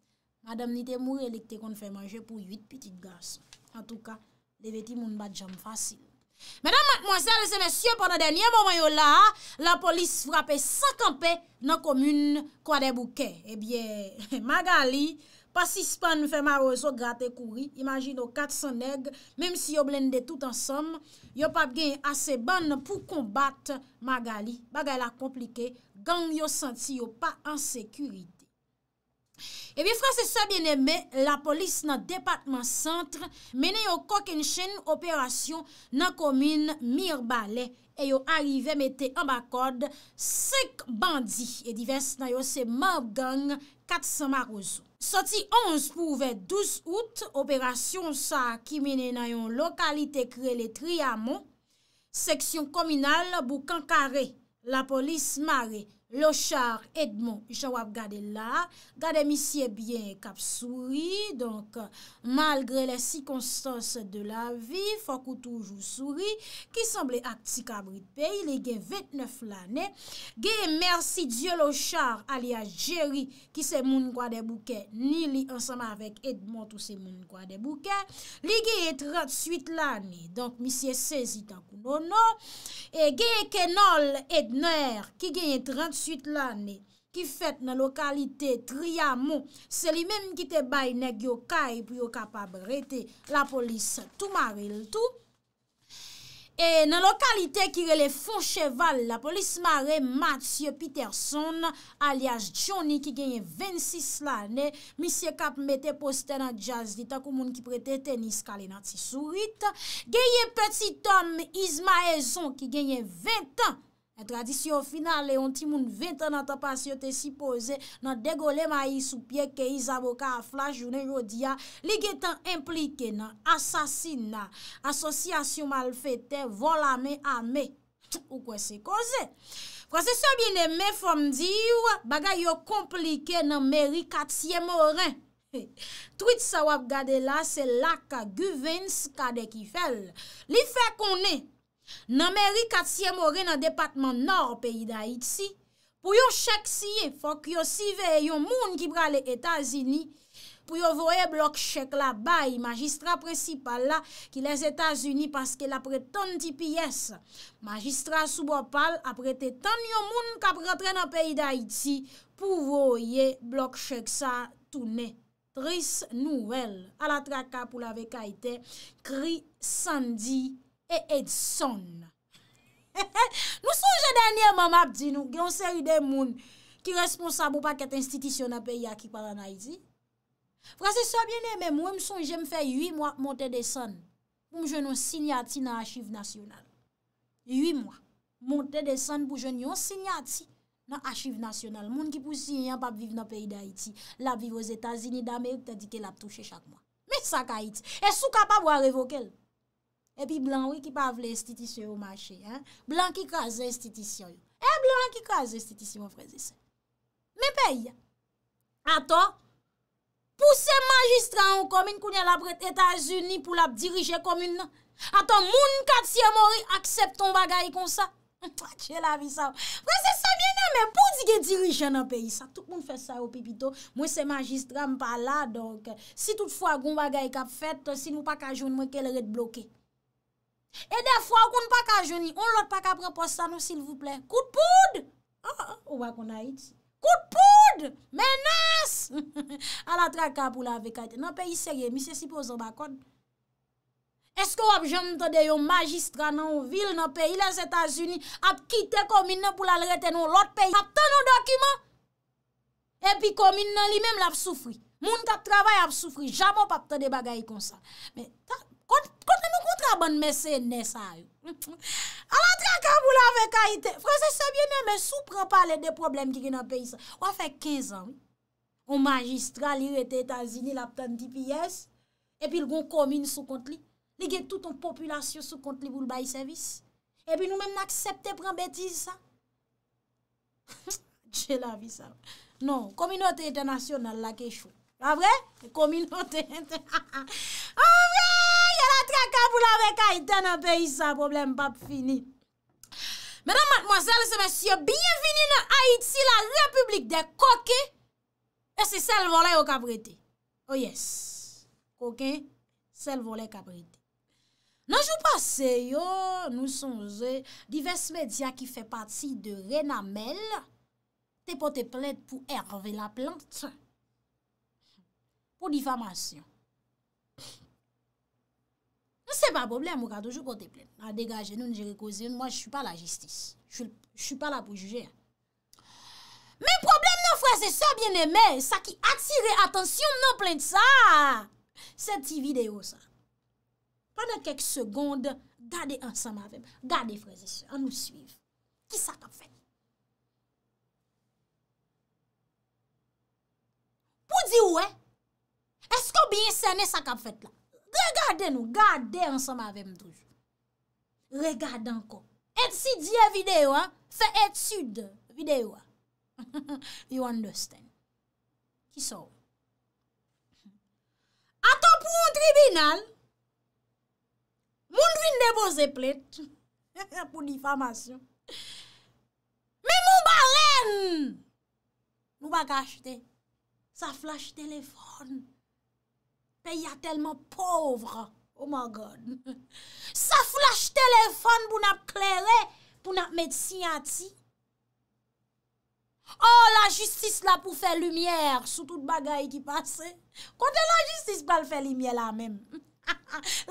Speaker 1: Madame ni te mou relikte kon fè manje pou yuit pitit gas. An tou ka, le veti moun bat jam fasi. Madame, mademoiselle, se mesye, pwanda denye mwanyo la, la polis frape sakampe nan komoun kwa de bouke. Ebyen, magali, pa si span fè marouzo gratè kouri, imagino 400 neg, mèm si yo blende tout ansom, yo pa gen asè ban pou kombat magali, bagay la komplike, gang yo senti yo pa ansèkuri. Ebi eh fransè sa bienemè, la polis nan depatman sentre, menè yo kokèn chèn operasyon nan komine Mirbalè, e yo arrive metè ambakod, sek bandi edi vès nan yo se magang 400 marouzo. Soti 11 pouve 12 out, operasyon sa kimene nayon lokalite kre le triyamo, seksyon kominal boukankare, la polis mare. lo char Edmond jowap gade la, gade misye byen kap souri, donk malgre le sikonstans de la vi, fokou toujou souri, ki semble aktikabri pey, li gen 29 lane gen merci diyo lo char alia Jerry, ki se moun gwa de bouke, nili ansama avèk Edmond ou se moun gwa de bouke li gen 38 lane donk misye 16 itakou bono e gen kenol Edner, ki gen 38 suite la ne, ki fet nan lokalite triyamo, se li menm ki te bay neg yo kay pou yo kapab rete, la polis tou mare l'tou. E nan lokalite ki rele fon cheval, la polis mare Mathieu Peterson alias Johnny ki genye 26 la ne, misye kap mette poste nan jazz ditakou moun ki prete tenis kale nan tisurit. Genye petit om Isma Ezon ki genye 20 an E tradisyon final e ontimoun 20 nan tapasyote si pose nan degole ma yi soupie ke yi zavoka afla jounen yodia li getan implike nan asasina, asosyasyon malfete, volame, ame. Ou kwen se koze? Prosesyon bin eme fom diyo bagay yo komplike nan meri katsye moran. Twit sa wap gade la se laka guvens kade kifel. Li fe konen? Nan meri katsye more nan depatman nor peyi da itsi, pou yo shek siye, fok yo si ve yon moun ki bra le Etasini, pou yo voye blok shek la bay, magistra presi pal la ki les Etasini paske la pre ton ti piyes. Magistra soubo pal apre te ton yon moun ka pre tre nan peyi da itsi pou voye blok shek sa toune. Tris nouvel ala traka pou la vekaiten kri sandi. E Edson. Nou sonje denye mamap di nou, gen se yi de moun ki responsabou pa ket institisyon na peyi aki parana iti. Fransi sa biene, mwen m sonje m fè 8 mwa monte de san pou m jenon sinyati nan achiv nasyonal. 8 mwa monte de san pou jenon sinyati nan achiv nasyonal. Moun ki pou sinyan pa viv nan peyi da iti. La viv o Zetazini dame ou te di ke la touche chak mwa. Me sa ka iti. E sou kapap ware vokel. E pi blan wè ki pa vle estitisyon ou mache, blan ki kwa ze estitisyon, e blan ki kwa ze estitisyon, mwen prezese. Mwen peyi, ato, pou se magistran ou komin, kounye labre Etasuni, pou lab dirije komin nan, ato, moun kat siye mori, aksepton bagay kon sa, mwen prezese sa bien nan, mwen pou di ge dirije nan peyi sa, tout moun fè sa yo pipito, mwen se magistran pa la, si tout fwa goun bagay kap fèt, si nou pa kajoun mwen ke lèd bloke, E defwa ah, ah. ou kon pa ka jouni, ou lot pa ka prepoz sa nou sil vouple. Kout poud! A, a, ou wakon a iti. Kout poud! Menas! A la traka pou la vekate. Nan peyi serye, mi se sipo zan bakon. Eske ou ap joun te de yo magistra nan ou vil nan peyi la Zetasuni ap kite komine pou la lrette nou lot peyi. Aptan nou dokumen! Epi komine nan li mem la ap soufri. Moun ta travay ap soufri. Jamon pa ap te de bagay kon sa. Men. Kontè nou kontra ban mesè nè sa yon. Alantre akabou la fe kaitè. Fransè se bienè me soupre pa le de problem ki gen apè yon sa. Ou a fe 15 an. Ou magistral yon ete Etan Zini la plan di piyes. Epi l goun komine sou kontli. L gen tout an populasyon sou kontli bou l bayi servis. Epi nou men aksepte pran betize sa. Dje la vi sa. Non, kominote ete nasyonal la kechou. La vre, kominote. La vre, yalatra kabou la vre ka ite nan peyi sa problem pap finit. Menan matmwazel se mesye, biyevini nan Haiti la republik de koke, e se sel volay o kabrete. O yes, koke, sel volay kabrete. Nanjou pase yo, nou son ze, divers medya ki fe pati de rena mel, te pot te plet pou erve la planta. Pou difamasyon. Nou se pa problem mou ka toujou kon te plem. A degajen nou, nou jere kozyon. Mwen chou pa la jistis. Chou pa la pou juje. Men problem nou freze se, bien eme. Sa ki atire, atensyon nou plem de sa. Se ti video sa. Pendan kek segonde, gade ansan ma fem. Gade freze se, an nou suiv. Ki sa ta fe? Pou di ou e? Esko biye sene sa kap fet la? Regarde nou, gade ansama avem droujou. Regarde anko. Et si diye videyo, fe etude videyo. You understand. Ki sou? Ato pou yon tribunal, moun vin debo ze plet, pou difamasyon. Me mou balen, mou bagache te, sa flash telefon, Fè y a telman povre. Oh my God. Sa fwache telefon pou nap klerè. Pou nap met siyati. Oh la justis la pou fè lumiè. Sou tout bagay ki pase. Kote la justis pa l fè lumiè la mèm.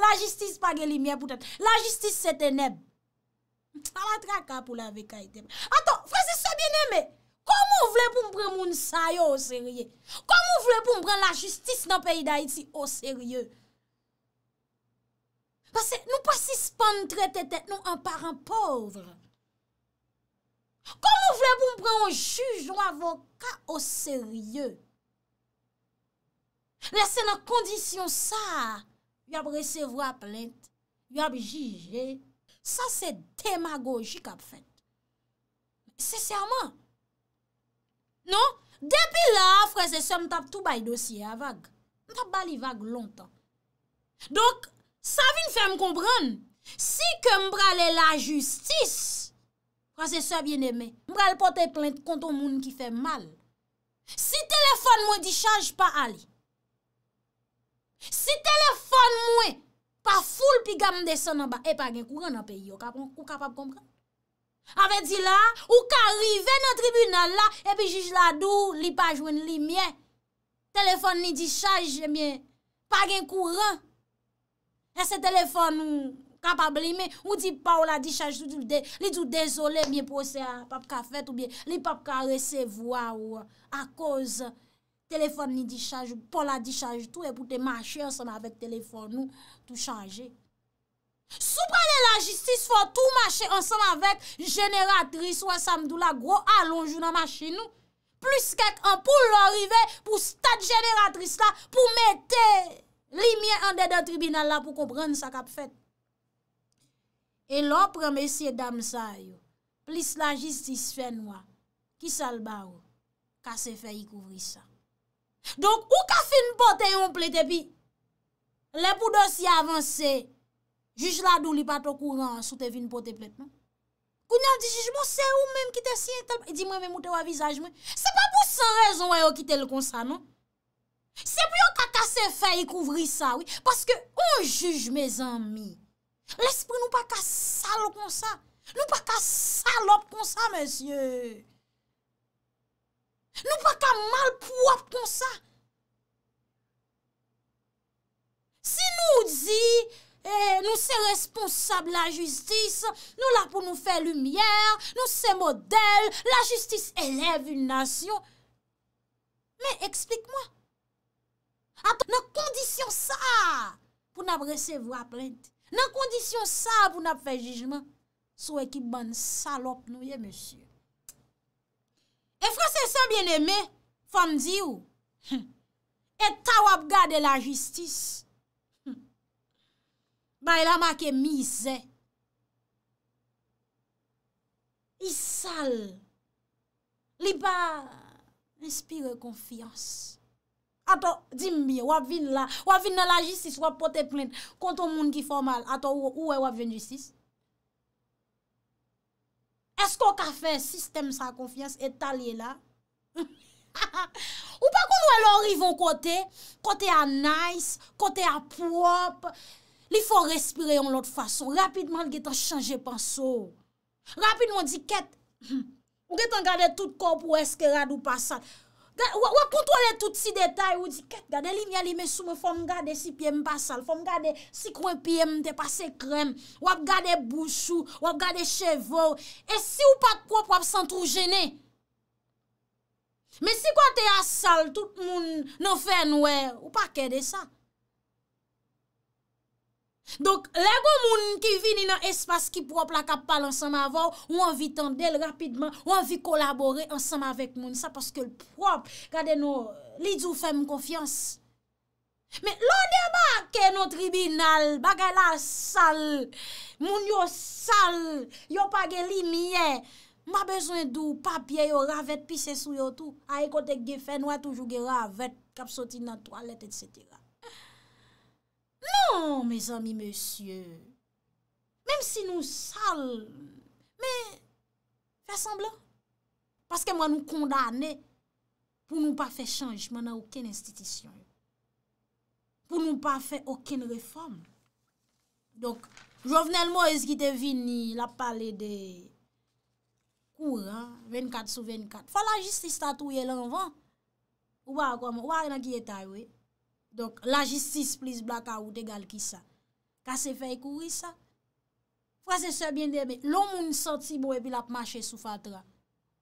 Speaker 1: La justis pa gè lumiè pou tè. La justis se tè neb. A la traka pou la vè kaitè. Ato, fwase se bè nèmè. Kou moun vle pou mpren moun sa yo o serye? Kou moun vle pou mpren la justis nan peyi da iti o serye? Pase nou pasis pan trete tet nou an paran povre. Kou moun vle pou mpren an juj nou avoka o serye? Lese nan kondisyon sa, yab resevwa plente, yab jije, sa se demagogik ap fèt. Sese amman, Non, depi la, frasesor, m tap tou bay dosye avag. M tap bali vag lontan. Donk, sa vin fèm kompran, si ke m brale la justis, frasesor, vien eme, m brale pote plente konton moun ki fèm mal. Si telefon mwen di chanj pa ali, si telefon mwen pa foul pi gam eh, de son anba, e pa gen kouran an peyi, ou kapap kompran? Ave di la, ou ka rive nan tribunal la, epi jij la dou, li pa jwen li mwen. Telefon ni di chanje eh mwen, pa gen kouran. E se telefon nou kapabli mwen, ou di pa ou la di chanje, li dou dezole eh mwen pose a pap ka fet ou mwen, li pap ka resevwa ou a koz, telefon ni di chanje, pou la di chanje tou, e eh, pou te mache ansan avèk telefon nou, tou chanje. Sou prene la jistis fò tou mache ansan avèk jeneratris wè samdou la gro alonjou nan mache nou plis kek an pou lò rive pou stat jeneratris la pou mette li miè an de de tribunal la pou kòpren sa kap fèt. E lò preme siye dam sa yo plis la jistis fè noua ki salba yo ka se fè yi kouvri sa. Donk ou ka fin bote yon ple te pi le pou dos y avansè Juge la dou li pato kou ran sou te vin pou te plet, non? Kou nyal di juge, bon, se ou menm ki te siye tel? E di menm e mwote wavizaj mwen? Se pa pou se rezon wè yo ki tel kon sa, non? Se pou yon kakase fè yi kouvri sa, oui? Paske, on juge, mes ammi. L'esprit nou pa ka sal kon sa. Nou pa ka salop kon sa, men sye. Nou pa ka malpou ap kon sa. Si nou di... Eh, nou se responsab la justis, nou la pou nou fe lumièr, nou se model, la justis elèv yon nasyon. Men, eksplik mwen. Nan kondisyon sa pou nan presev wap rent, nan kondisyon sa pou nan fe jijman, sou ekip ban salop nou ye, mesye. E frosè sa bien eme, fan di ou, et ta wap gade la justis. bay e la ma ke mi zè. I sal, li ba, respire konfians. Ato, di mi, wap vin la, wap vin la la jistis, wap pote plen, konton moun ki fò mal, ato, ou wè e wap vin jistis? Esko ka fe sistem sa konfians, etalye la? Ou pa kon wè lò rivon kote, kote a nice, kote a prop, Li fo respire yon lot fason, rapidman li ge tan chanje panso. Rapidman di ket, ou ge tan gade tout kop ou eske rad ou pa sal. Ou kontwale tout si detay ou di ket gade li vya li me soume fom gade si pye mba sal, fom gade si kwen pye mde pase krem, wap gade bouchou, wap gade chevor. E si ou pa kop wap san trou jene, me si kwa te asal tout moun nan fè nouè, ou pa kede sal. Donk, lego moun ki vini nan espas ki prop la kap pal ansanm avon, wan vi tendel rapidman, wan vi kolabore ansanm avek moun. Sa paske l'prop, gade nou, li djou fèm konfians. Me, lode ba ke nou tribinal, bagay la sal, moun yo sal, yo page li miye, ma bezwen dou papye yo ravet pisè sou yo tou, a yi kote ge fè, nou a toujou ge ravet, kap soti nan toalet, etc., Non, mes ami, monsieur. Mem si nou sal, me fè asemblan. Paske man nou kondane, pou nou pa fè chanj, man nan ouken institisyon. Pou nou pa fè ouken reform. Donk, jòvnen l'mo es ki te vini, la pale de kour, 24 sou 24. Fala jist li statou ye lanvan, ouwa akwa moun, ouwa yon an ki etay wey. Donk la jistis plis blaka ou te gal ki sa. Kase fey kouri sa. Frase se bien de me, loun moun senti bo e pi lap mache sou fatra.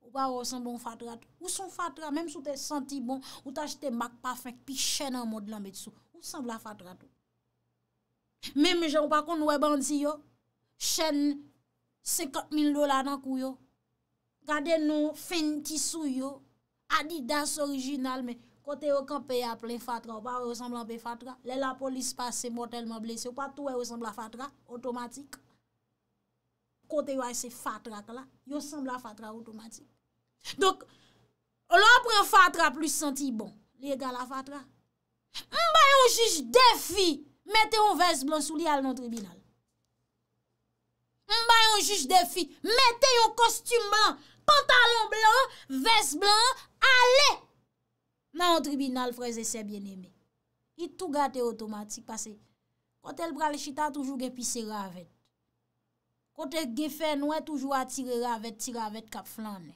Speaker 1: Ou pa ou oh, san bon fatra tou. Ou san fatra, menm sou te senti bon, ou ta jete mak pafek, pi chen an mod la met sou. Ou san bla fatra tou. Menm jen wakon nou e bandzi yo, chen 50.000 dola nan kou yo. Gade nou fen ti sou yo, adi das orijinal menm. Kote yo kanpe ya plen fatra ou pa, yo semblan pe fatra. Le la polis pase motelman blese ou pa, tou yo e semblan fatra, otomatik. Kote yo a ese fatra ke la, yo semblan fatra otomatik. Dok, lò apren fatra pli senti bon, li egal la fatra. Mba yo juj defi, mette yo ves blan sou li al non tribinal. Mba yo juj defi, mette yo kostum blan, pantalon blan, ves blan, ale! Man an tribunal freze se bien eme. Ki tou gate otomatik pase. Kote el brale chita toujou gen pise ravet. Kote gen fe noue toujou atire ravet, tiravet kap flan.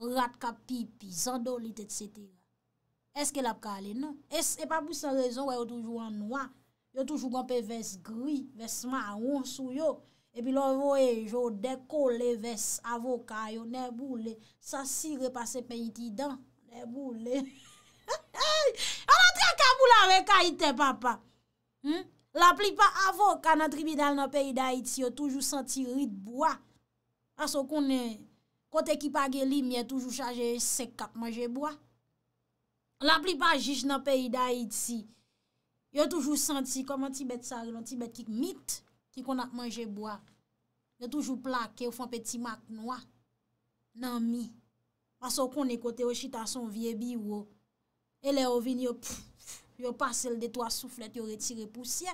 Speaker 1: Rat kap pipi, zando lit et sete. Eske la p kalen nou? E pa pou sa rezon wè yo toujou anoua. Yo toujou gompe ves gri, vesman anou sou yo. E pi lor voe yo deko le ves avoka yo. Ne boule. Sasi repase pen iti dan. Ne boule. Ne boule. A nan diya kabou la re ka ite papa. La plipa avokan nan tribidal nan peyi da iti yo toujou senti rit boa. Aso konen kote ki pa geli miye toujou chaje sek kap manje boa. La plipa jish nan peyi da iti yo toujou senti koman ti bet salon, ti bet kik mit ki konak manje boa. Yo toujou plake ou fon peti mak noua nan mi. Aso konen kote ou chita son vie bi ou ou. E le ou vin yo, yo pa sel de to a souflet yo retire poussye.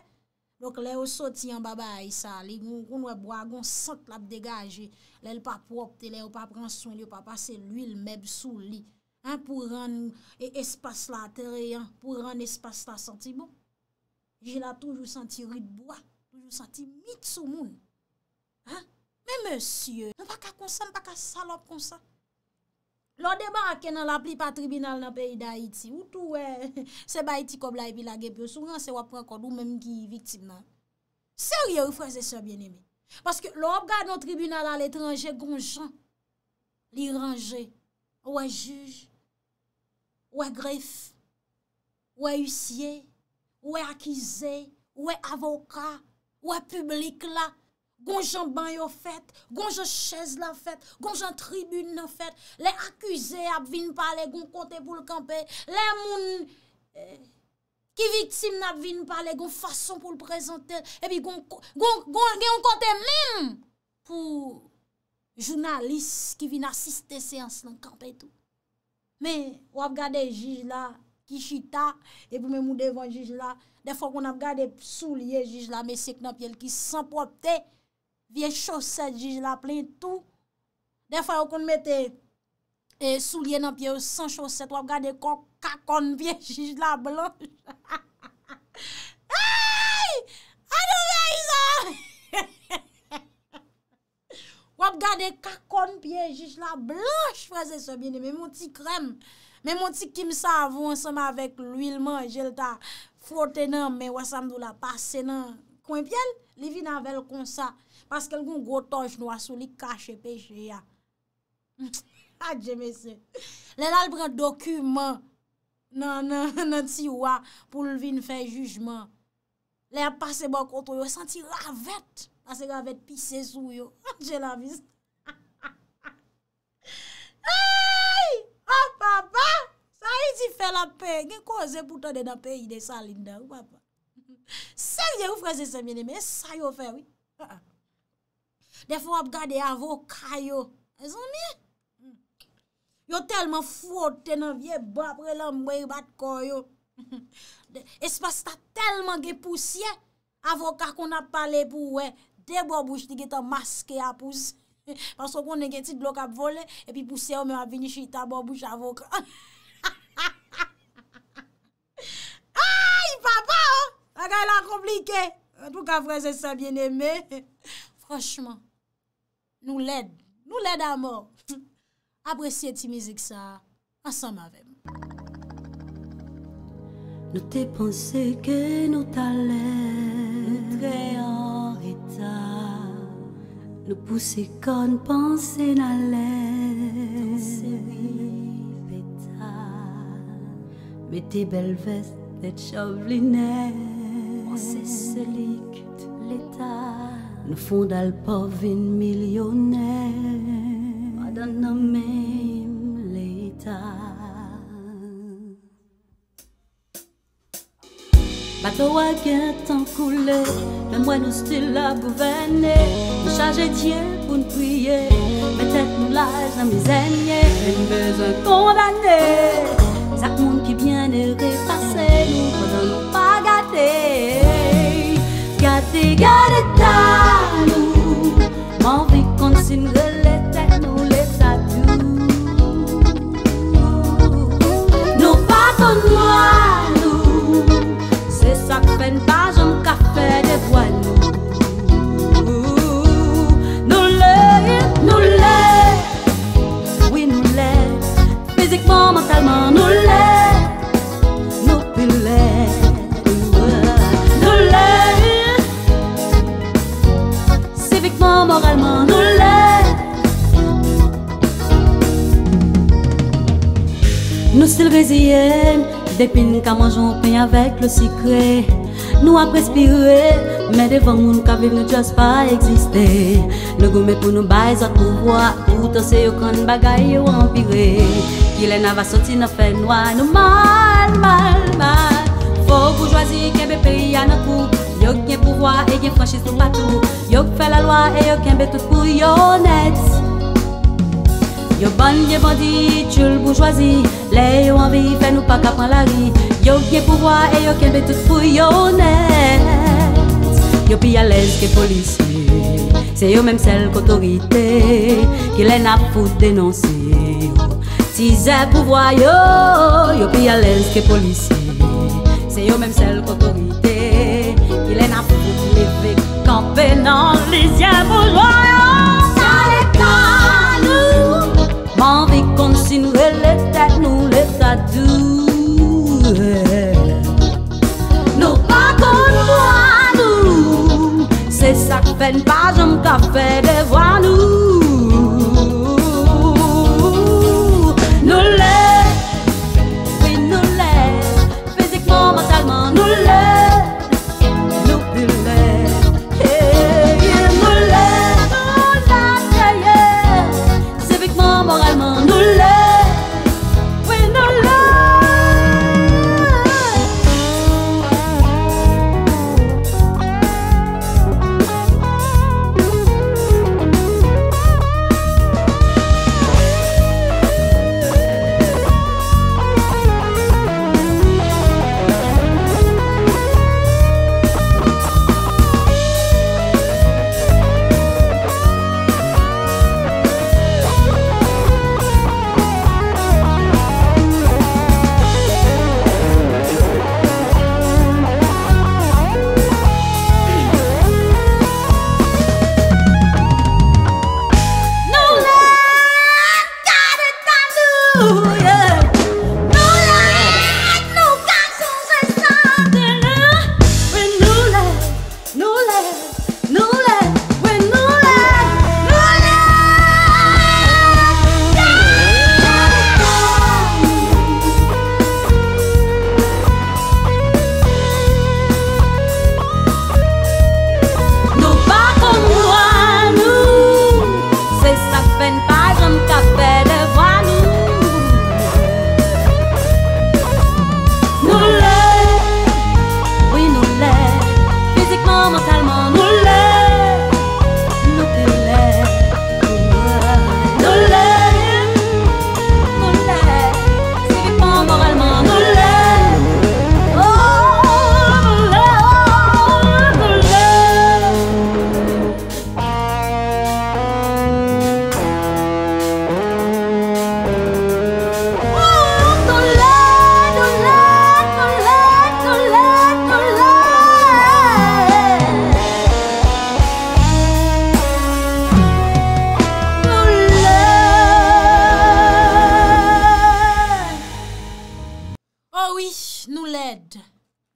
Speaker 1: Lok le ou soti an baba a yisa, li moun koun wè bwa, goun sat la bdegaje. Bon. Le ou pa propte, le ou pa pran sou, li ou pa pase l'uil meb sou li. An pou ran espase la atere, an pou ran espase la santi bon. Jil a toujou santi rite bwa, toujou santi mit sou moun. Me monsye, mpa ka konsan, mpa ka salop konsan. Lo deman akè nan la pli pa tribunal nan peyi da Haiti, woutou wè, se ba Haiti kob la epi la genpyo, sougan se wè prekòd wè mèm gi yi vitimman. Serye wè fwè se sè bienemè. Paske lo wè gade nan tribunal al etranjè gonjan, li ranjè, wè juj, wè gref, wè usye, wè akize, wè avoka, wè publik la. Gonjan banyo fet, gonjan chèze la fet, Gonjan tribune la fet, Le akuse ap vin pale, gonkote pou l'kampè, Le moun eh, ki vitim nap vin pale, Gonfason pou l'prezante, Ebi gonkote mèm pou jounalist ki vin asiste seans l'kampè tou. Mè wap gade jiz la, ki chita, Ebi mè mou devan jiz la, De fò kon ap gade sou liye jiz la, Mè se knap yel ki s'ampote, Vye choset jij la plen tou. Defwa yo kon mette eh, sou liye nan piye yo san choset. Wap gade kok kakon piye jij la blanj. Hey! Anou vey zan! Wap gade kakon piye jij la blanj. Frase se bine. Me mwoti krem. Me mwoti kim sa avon seman vek l'uilman. Jel ta fwote nan. Me wasam do la pase nan. Kwenpye, li vi nan vel kon sa. Panskel goun goutonj nou asou li kache peche ya. Adje mese. Le lal bren dokumen nan tiwa pou lvin fe jujman. Le ap pase bon koto yo, santi ravet. Pansi ravet pis se sou yo. Adje la mis. Ay! Oh papa! Sa yi ti fe la pe. Nge koze pou tade na pe yi de sa linda. Serye ou fraze se mene, me sa yo fe. Ha ha. De fwo ap gade avokay yo. E zon mi? Yo telman fwo tenan vie babre lan mwen bat koy yo. E s'pasta telman ge pousye avokay kon ap pale pou we. De babouche di ge ta maske apous. Paso kon ne ge tit blok ap vole epi pousye yo men ap vini chita babouche avokay. Ay papa! Aga y la komplike. Tou ka freze sa bien eme. Franchman. Nou lèd, nou lèd a mò. Abre si eti mizik sa, asan ma vem.
Speaker 2: Nou te ponsè ke nou talè, nou tre or eta. Nou ponsè kon ponsè nalè, ton sewi peta. Meti bel vès, net chavli nè, monsè selik tout l'eta. le pauvre povin millionnaire. Madonna même l'État. Bateau à guet en coulé Le nous style la gouverner Nous charger Dieu pour nous prier Mais nous l'âge mis mes Une besoin bien qui repase pas gâter Gâter, gâter nous depi nous ka pain avec le secret Nous avons respiré Mais nous nous nous, ka nous pas pas pa Nous Nou pour pou nou bay zot voir tout poutan se yo Nous empire Kile nan sorti n'a nan noir, noir mal, mal, mal bourgeoisie pays coup Yo pouvoir et qui franchise patou Yo fait la loi et yo tout pour yo net Yo bandye bandi, tchul bou jwazi, le yo anvi, fè nou pa kapan lari, yo kye pou vwa, e yo kelbe tout pou yo nèz. Yo pi alèz ke polisi, se yo mèm sel kotorite, ki lè na pou denonsi, ti zè pou vwa yo. Yo pi alèz ke polisi, se yo mèm sel kotorite, ki lè na pou leve kampè nan lisye pou jwazi. Envie les le tek nou le tadou Nos pas kon ça nou Se sak fait pa jom ka fe devwa nous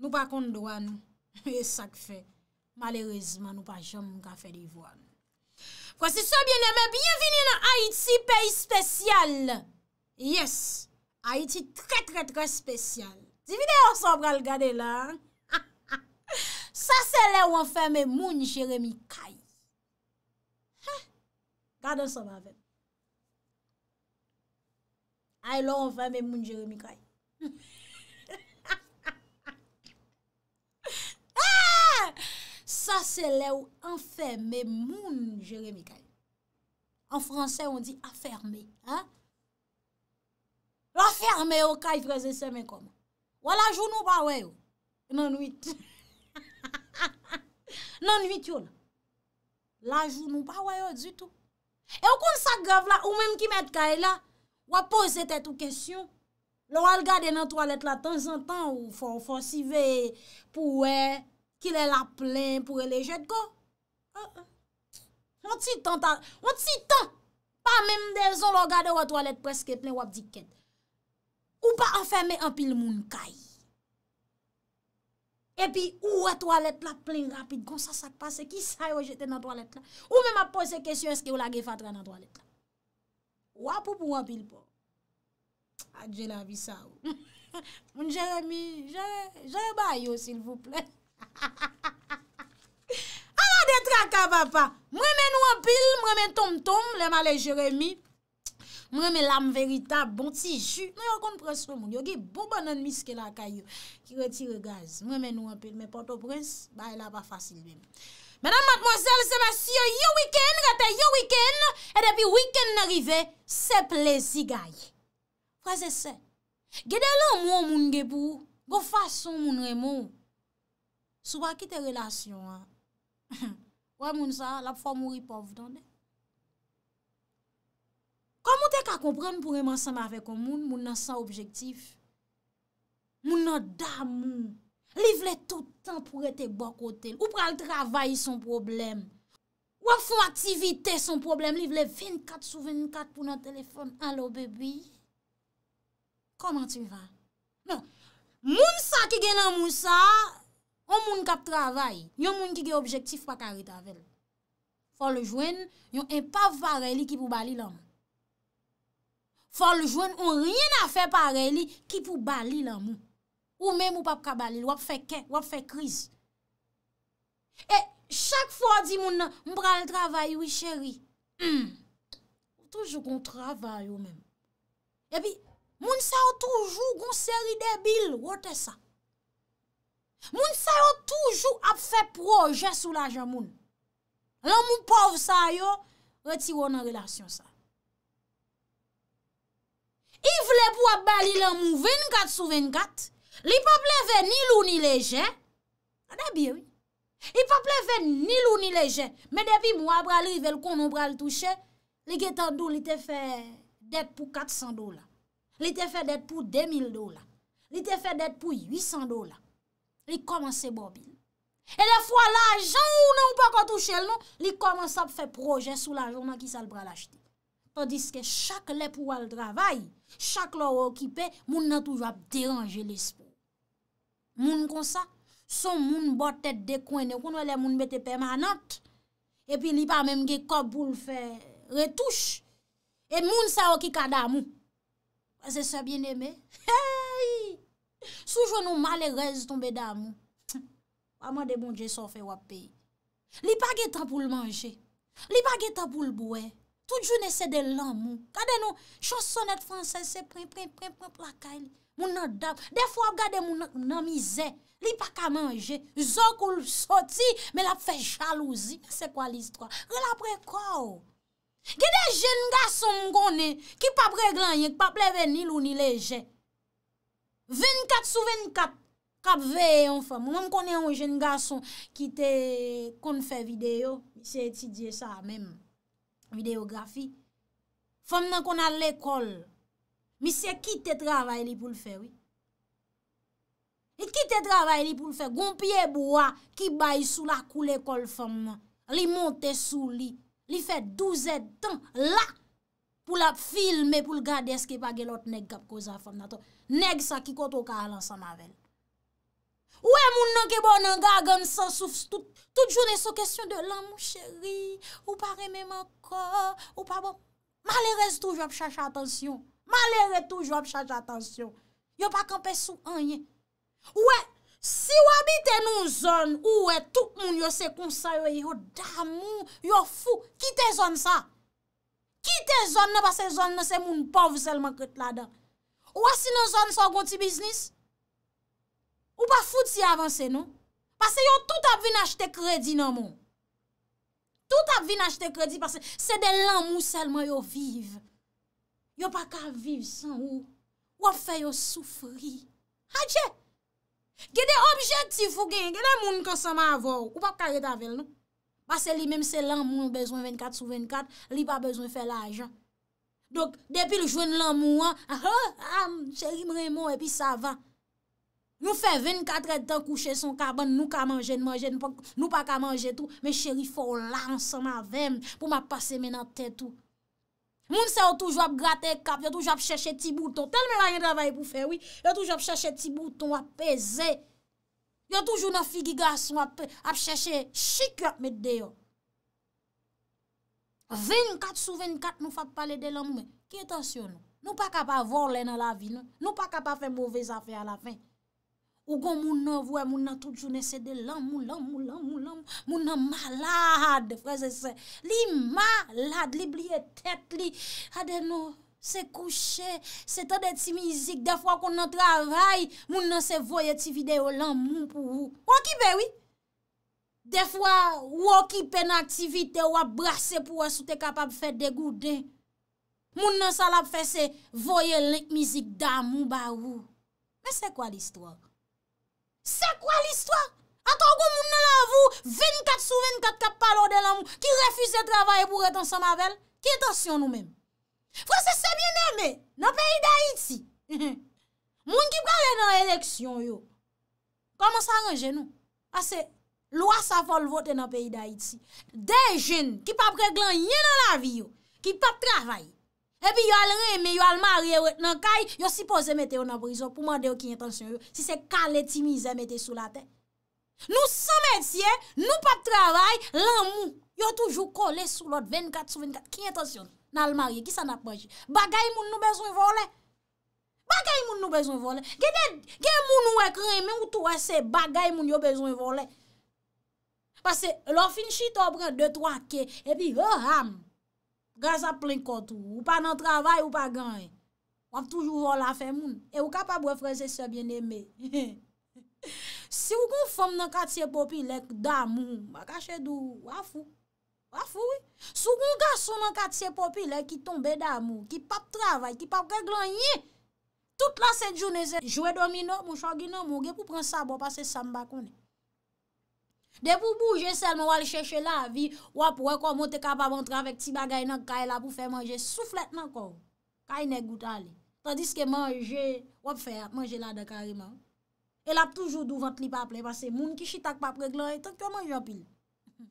Speaker 1: Nou pa kondou anou E sak fe Malerezman nou pa jom nga fe divou anou Fwa se so biene me Bienveni nan Haiti, peyi spesyal Yes Haiti tre tre tre spesyal Zivide yon som pral gade la Ha ha Sa se le won fe men moun jeremi kay Ha Gade son avet A e lo won fe men moun jeremi kay Ha Sa se le ou anferme moun Jeremie Kaye. An franse ou di aferme. Ou aferme ou Kaye freze seme komo. Ou a lajounou ba weyo. Nan witi. Nan witi ou la. Lajounou ba weyo di tout. E ou kon sa gov la ou menm ki met Kaye la. Ou a pose se te tou kesyon. Lou al gade nan toalet la tan zan tan ou fon sive pou wey. ki euh, euh. lè la plèn pou lè jèt kon? An an. An ti tan tan. An ti tan. Pa mèm de zon lò gade wè toalèt preske plèn wap di kèdè. Ou pa an fèmè an pil moun kèy. E pi ou wè toalèt ah, la plèn rapide kon? Sa sak pa se ki sa yo jètè nan toalèt la? Ou mèm ap pose kesyon eske ou la ge fatre nan toalèt la? Wap ou pou wap il po? Adjè la vi sa ou. Moun Jérémy, Jéré, Jéré Bayo s'il vous plèm. Ha ha ha ha ha ha Anade traka papa Mwemè nou anpil, mwemè tom tom Lèman lè jérémi Mwemè lam verita, bonti ju Mwen yon kon prespo moun Yogi bou banan miske la kayo Ki retire gaz Mwemè nou anpil, me porto prens Ba el a pa fasil mèm Madame mademoiselle, se masyè Yo weekend, rete yo weekend E depi weekend n'arive Se plezi gaye Fwase se Gede lè moun moun gèpou Gò fason moun remou Sou wakite relasyon an. Wè moun sa, la pou fwa mouri pou vdande. Kwa moun te ka kompren pou remansan mave kon moun, moun nan sa objektif. Moun nan dam moun. Livle toutan pou rete bokote. Ou pral travay son problem. Wap fwa aktivite son problem. Livle 24 sou 24 pou nan telefon. Alo bebi. Koman ti va? Non. Moun sa ki gen nan moun sa... On moun kap travay, yon moun ki ge objektif pa kare tavel. Fol jwen, yon en pa vareli ki pou bali lan moun. Fol jwen, on ryen a fe pareli ki pou bali lan moun. Ou men moun pap kabalil, wap fe kriz. E chak fwa di moun nan, moun pral travay wisheri. Hmm. Toujou kon travay yo men. E pi, moun sa yo toujou gonseri debil, wote sa. Moun sa yo toujou ap fe proje sou la jan moun. Lan moun pov sa yo, reti won an relasyon sa. I vle pou ap bali lan moun 24 sou 24, li pa pleve ni louni lejen, a debi ewi, li pa pleve ni louni lejen, me debi mou ap bralive l konon bral touche, li getan dou li te fe det pou 400 dola, li te fe det pou 2000 dola, li te fe det pou 800 dola. li komanse bobin. E la fwa la joun ou nan ou pa kwa touche el nan, li komanse ap fe proje sou la joun an ki sal bra la chite. Tandis ke chak le pou al travay, chak lor wakipe, moun nan toujwa ap deranje l'espo. Moun konsa, son moun botet de kwen, ne koun wale moun bete permanant, e pi li pa mèm ge kob boul fe retouche, e moun sa wakikada moun. Ase sa bien eme. Hey! Soujou nou male rezi ton beda moun. Amade moun je sofe wap pe. Li pa ge tan pou l manje. Li pa ge tan pou l boue. Tout joun ese de lan moun. Kade nou chansonet franse se pre pre pre pre pre la kaye. Moun nan dab. Defwa gade moun nan mize. Li pa ka manje. Zok ou soti. Me lap fe chalouzi. Se kwa listwa. Rel apre kwa ou. Gede jen nga son moun kone. Ki pap reglan yon. Ki pap leve ni lou ni leje. 24 sou 24 kap veye yon fèm. Mè m konè yon jen gason ki te kon fè video, se etidye sa mèm videografi. Fèm nan kon al l'ekol, mi se kite travay li pou l'fè, wè. Mi kite travay li pou l'fè, gompye bwa ki bay sou la kou l'ekol fèm, li monte sou li, li fè 12 etan la pou l'ap filme, pou l'gadez ki pa gelot nek kap koza fèm nato. Neg sa ki koto ka alansan mavel. Ou e moun nan kebo nan ga gansan souf tout jounen sou kestyon de lan mou cheri ou pare mèman ko ou pa bon. Malere touj wap chacha atensyon. Malere touj wap chacha atensyon. Yo pa kampe sou anye. Ou e si wabite nou zon ou e tout moun yo se konsa yo yo damou yo fou. Ki te zon sa? Ki te zon nan pa se zon nan se moun pov selman kret la dan. Ou asin an zon san gonti biznis? Ou pa foud si avanse nou? Pase yo tout ap vin achete kredi nan moun. Tout ap vin achete kredi parce se de lan moun selman yo vive. Yo pa ka vive san ou. Ou ap fe yo soufri. Hadje! Gede objektif ou gen, gede moun konsenman avon. Ou pa kaje tavel nou? Pase li menm se lan moun bezwen 24 sou 24, li pa bezwen fe la ajan. Dok, depi l jouen lan ah, ah, ah, moun an, chéri mre moun, epi sa va. Nou fe 24 etan kouche son kaban, nou ka manje, nou pa ka manje tou, men chéri fò lan sa mavem, pou ma pase men an tè tou. Moun se yo touj wap grate kap, yo touj wap chèche ti bouton, tel men la yon travay pou fe, oui, yo touj wap chèche ti bouton apè zè. Yo touj wap fiki gas, yo touj wap chèche chik apme deyo. 24 sou 24 nou fap pale de lanmou men. Ki etansyon nou? Nou pa kapa vor lè nan la vi nou? Nou pa kapa fè mouvè zafè a la fèn? Ou kon moun nan vwe, moun nan tout jounè sè de lanmou, lanmou, lanmou, lanmou. Moun nan malade, fwè zè sè. Li malade, li bliye tèt li. Adè ah, nou, sè kouchè, sè tè de ti mizik. De fwa kon nan travay, moun nan sè voye ti videyo lanmou pou bon, ou. Ou an ki bè wè? De fwa wò ki pen aktivite wò brase pou wò sou te kapab fè degou den. Moun nan salap fè se voye lèk mizik dam mou ba wou. Mè se kwa l'histoire? Se kwa l'histoire? A to wò moun nan la wou 24 sou 24 kap palo de la mou ki refuse travaye pou retan sa mabel? Ki etasyon nou mèm? Fransè se bienèmè nan peyi da iti. Moun ki pralè nan eleksyon yo. Koman sa range nou? A se... Lwa sa fol vote nan peyi da iti. De jen, ki pap reglan yin nan la vi yo, ki pap travay, epi yo al reme, yo al marye, yo si pose mette yo nan brison, pou mande yo ki intonsyon yo, si se kal etimize mette sou la ten. Nou sa metye, nou pap travay, lan mou, yo toujou kole sou lot, 24 sou 24, ki intonsyon? Nan al marye, ki sa naponji? Bagay moun nou bezon yon volen. Bagay moun nou bezon yon volen. Ki moun nou ek reme, ou tou wese bagay moun yo bezon yon volen. Pase lò finchit obre 2-3 ke, epi yo ham, gaz ap plen kotou, ou pa nan travay, ou pa ganye. Wap toujou wò la fe moun. E wou kapab wè freze se bien eme. Se wou goun fòm nan katse popi lèk da moun, wakache dò, wafou, wafou wè. Se wou goun gasson nan katse popi lèk ki tombe da moun, ki pap travay, ki pap reglan yè, tout la set jounè zè. Jouè domino, mou chagino, mou gen pou pren sabo, pase samba konè. De pou bouje selman wale chèche la vi, wap wè kon mwote kababantran wèk ti bagay nan kaj la pou fè manje souflet nan kon. Kay ne gouta li. Tandis ke manje, wap fè, manje la de kari man. El ap toujou dou vant li pa ple, vase moun ki chitak pa preglan e, tanke waman jopil.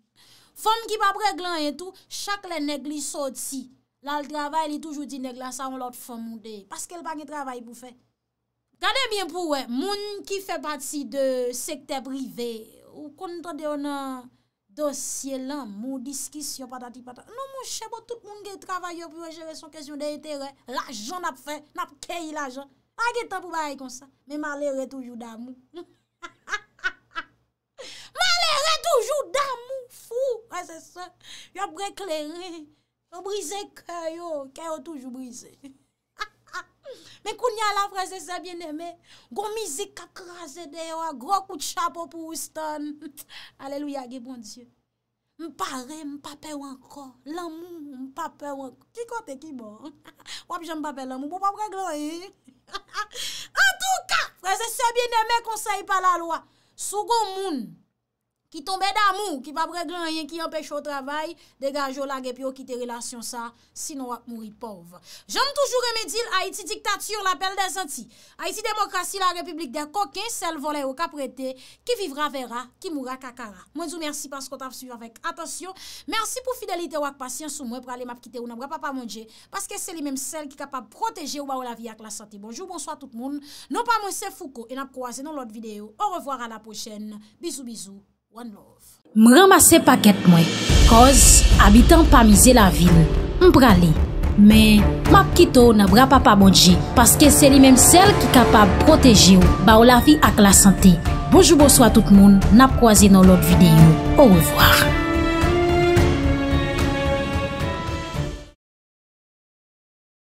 Speaker 1: Fon ki pa preglan e tout, chak le negli sou ti. La l travay li toujou di neglan, sa won lot fom mwode. Paske l bagi travay pou fè. Kade bien pou wè, moun ki fè pati de sekte privè, Ou konta de yon dosye lan, mou diskis yon patati patati. Non mou chebo, tout moun gen travaye yo pou rejere son kesyon de ite re. L'ajon nap fe, nap keyi l'ajon. Pake tan pou baye konsa. Men malere toujou damou. Malere toujou damou. Fou, re se se. Yo brek lere. Yo brise kre yo. Kè yo toujou brise. Men koun ya la freze se bien eme, goun mizik ak raze dewa, goun kout chapo pou ustan. Aleluya ge bon Diyo. M pa re, m pa pe wanko, lan moun, m pa pe wanko. Ki kote, ki bon. Wap jen m pa pe lan moun, pou pa pre gloye. En tout ka, freze se bien eme konseyi pa la lwa, sou goun moun. Ki tombe damou, ki pap reglen yon ki empèche ou travay, degaj ou lagèp yo ki te relasyon sa, si nou ak mouri pov. Jom toujou remedil Haiti diktat sur l'apel de zanti. Haiti demokrasi la republik der kokè, sel volè ou kapretè, ki vivra vera, ki moura kakara. Mwen zou mersi paskou taf suiv avèk. Atasyon, mersi pou fidelite wak pasyen sou mwen pralè map kite ou nabwè pa pa mwondje, paske se li mèm sel ki kapab proteje ou ba ou la vi ak la santi. Bonjou, bonsoi tout moun. Non pa mwen se fouko, e nap kouaze M ramase paket mwen, koz abitan pa mize la vil, m pra li. Men, map kito na bra pa pa modji, paske se li menm sel ki kapab proteji ou, ba ou la vi ak la sante. Bojoubo swa tout moun, nap kwa zi nou lot videyo. Ou revoar.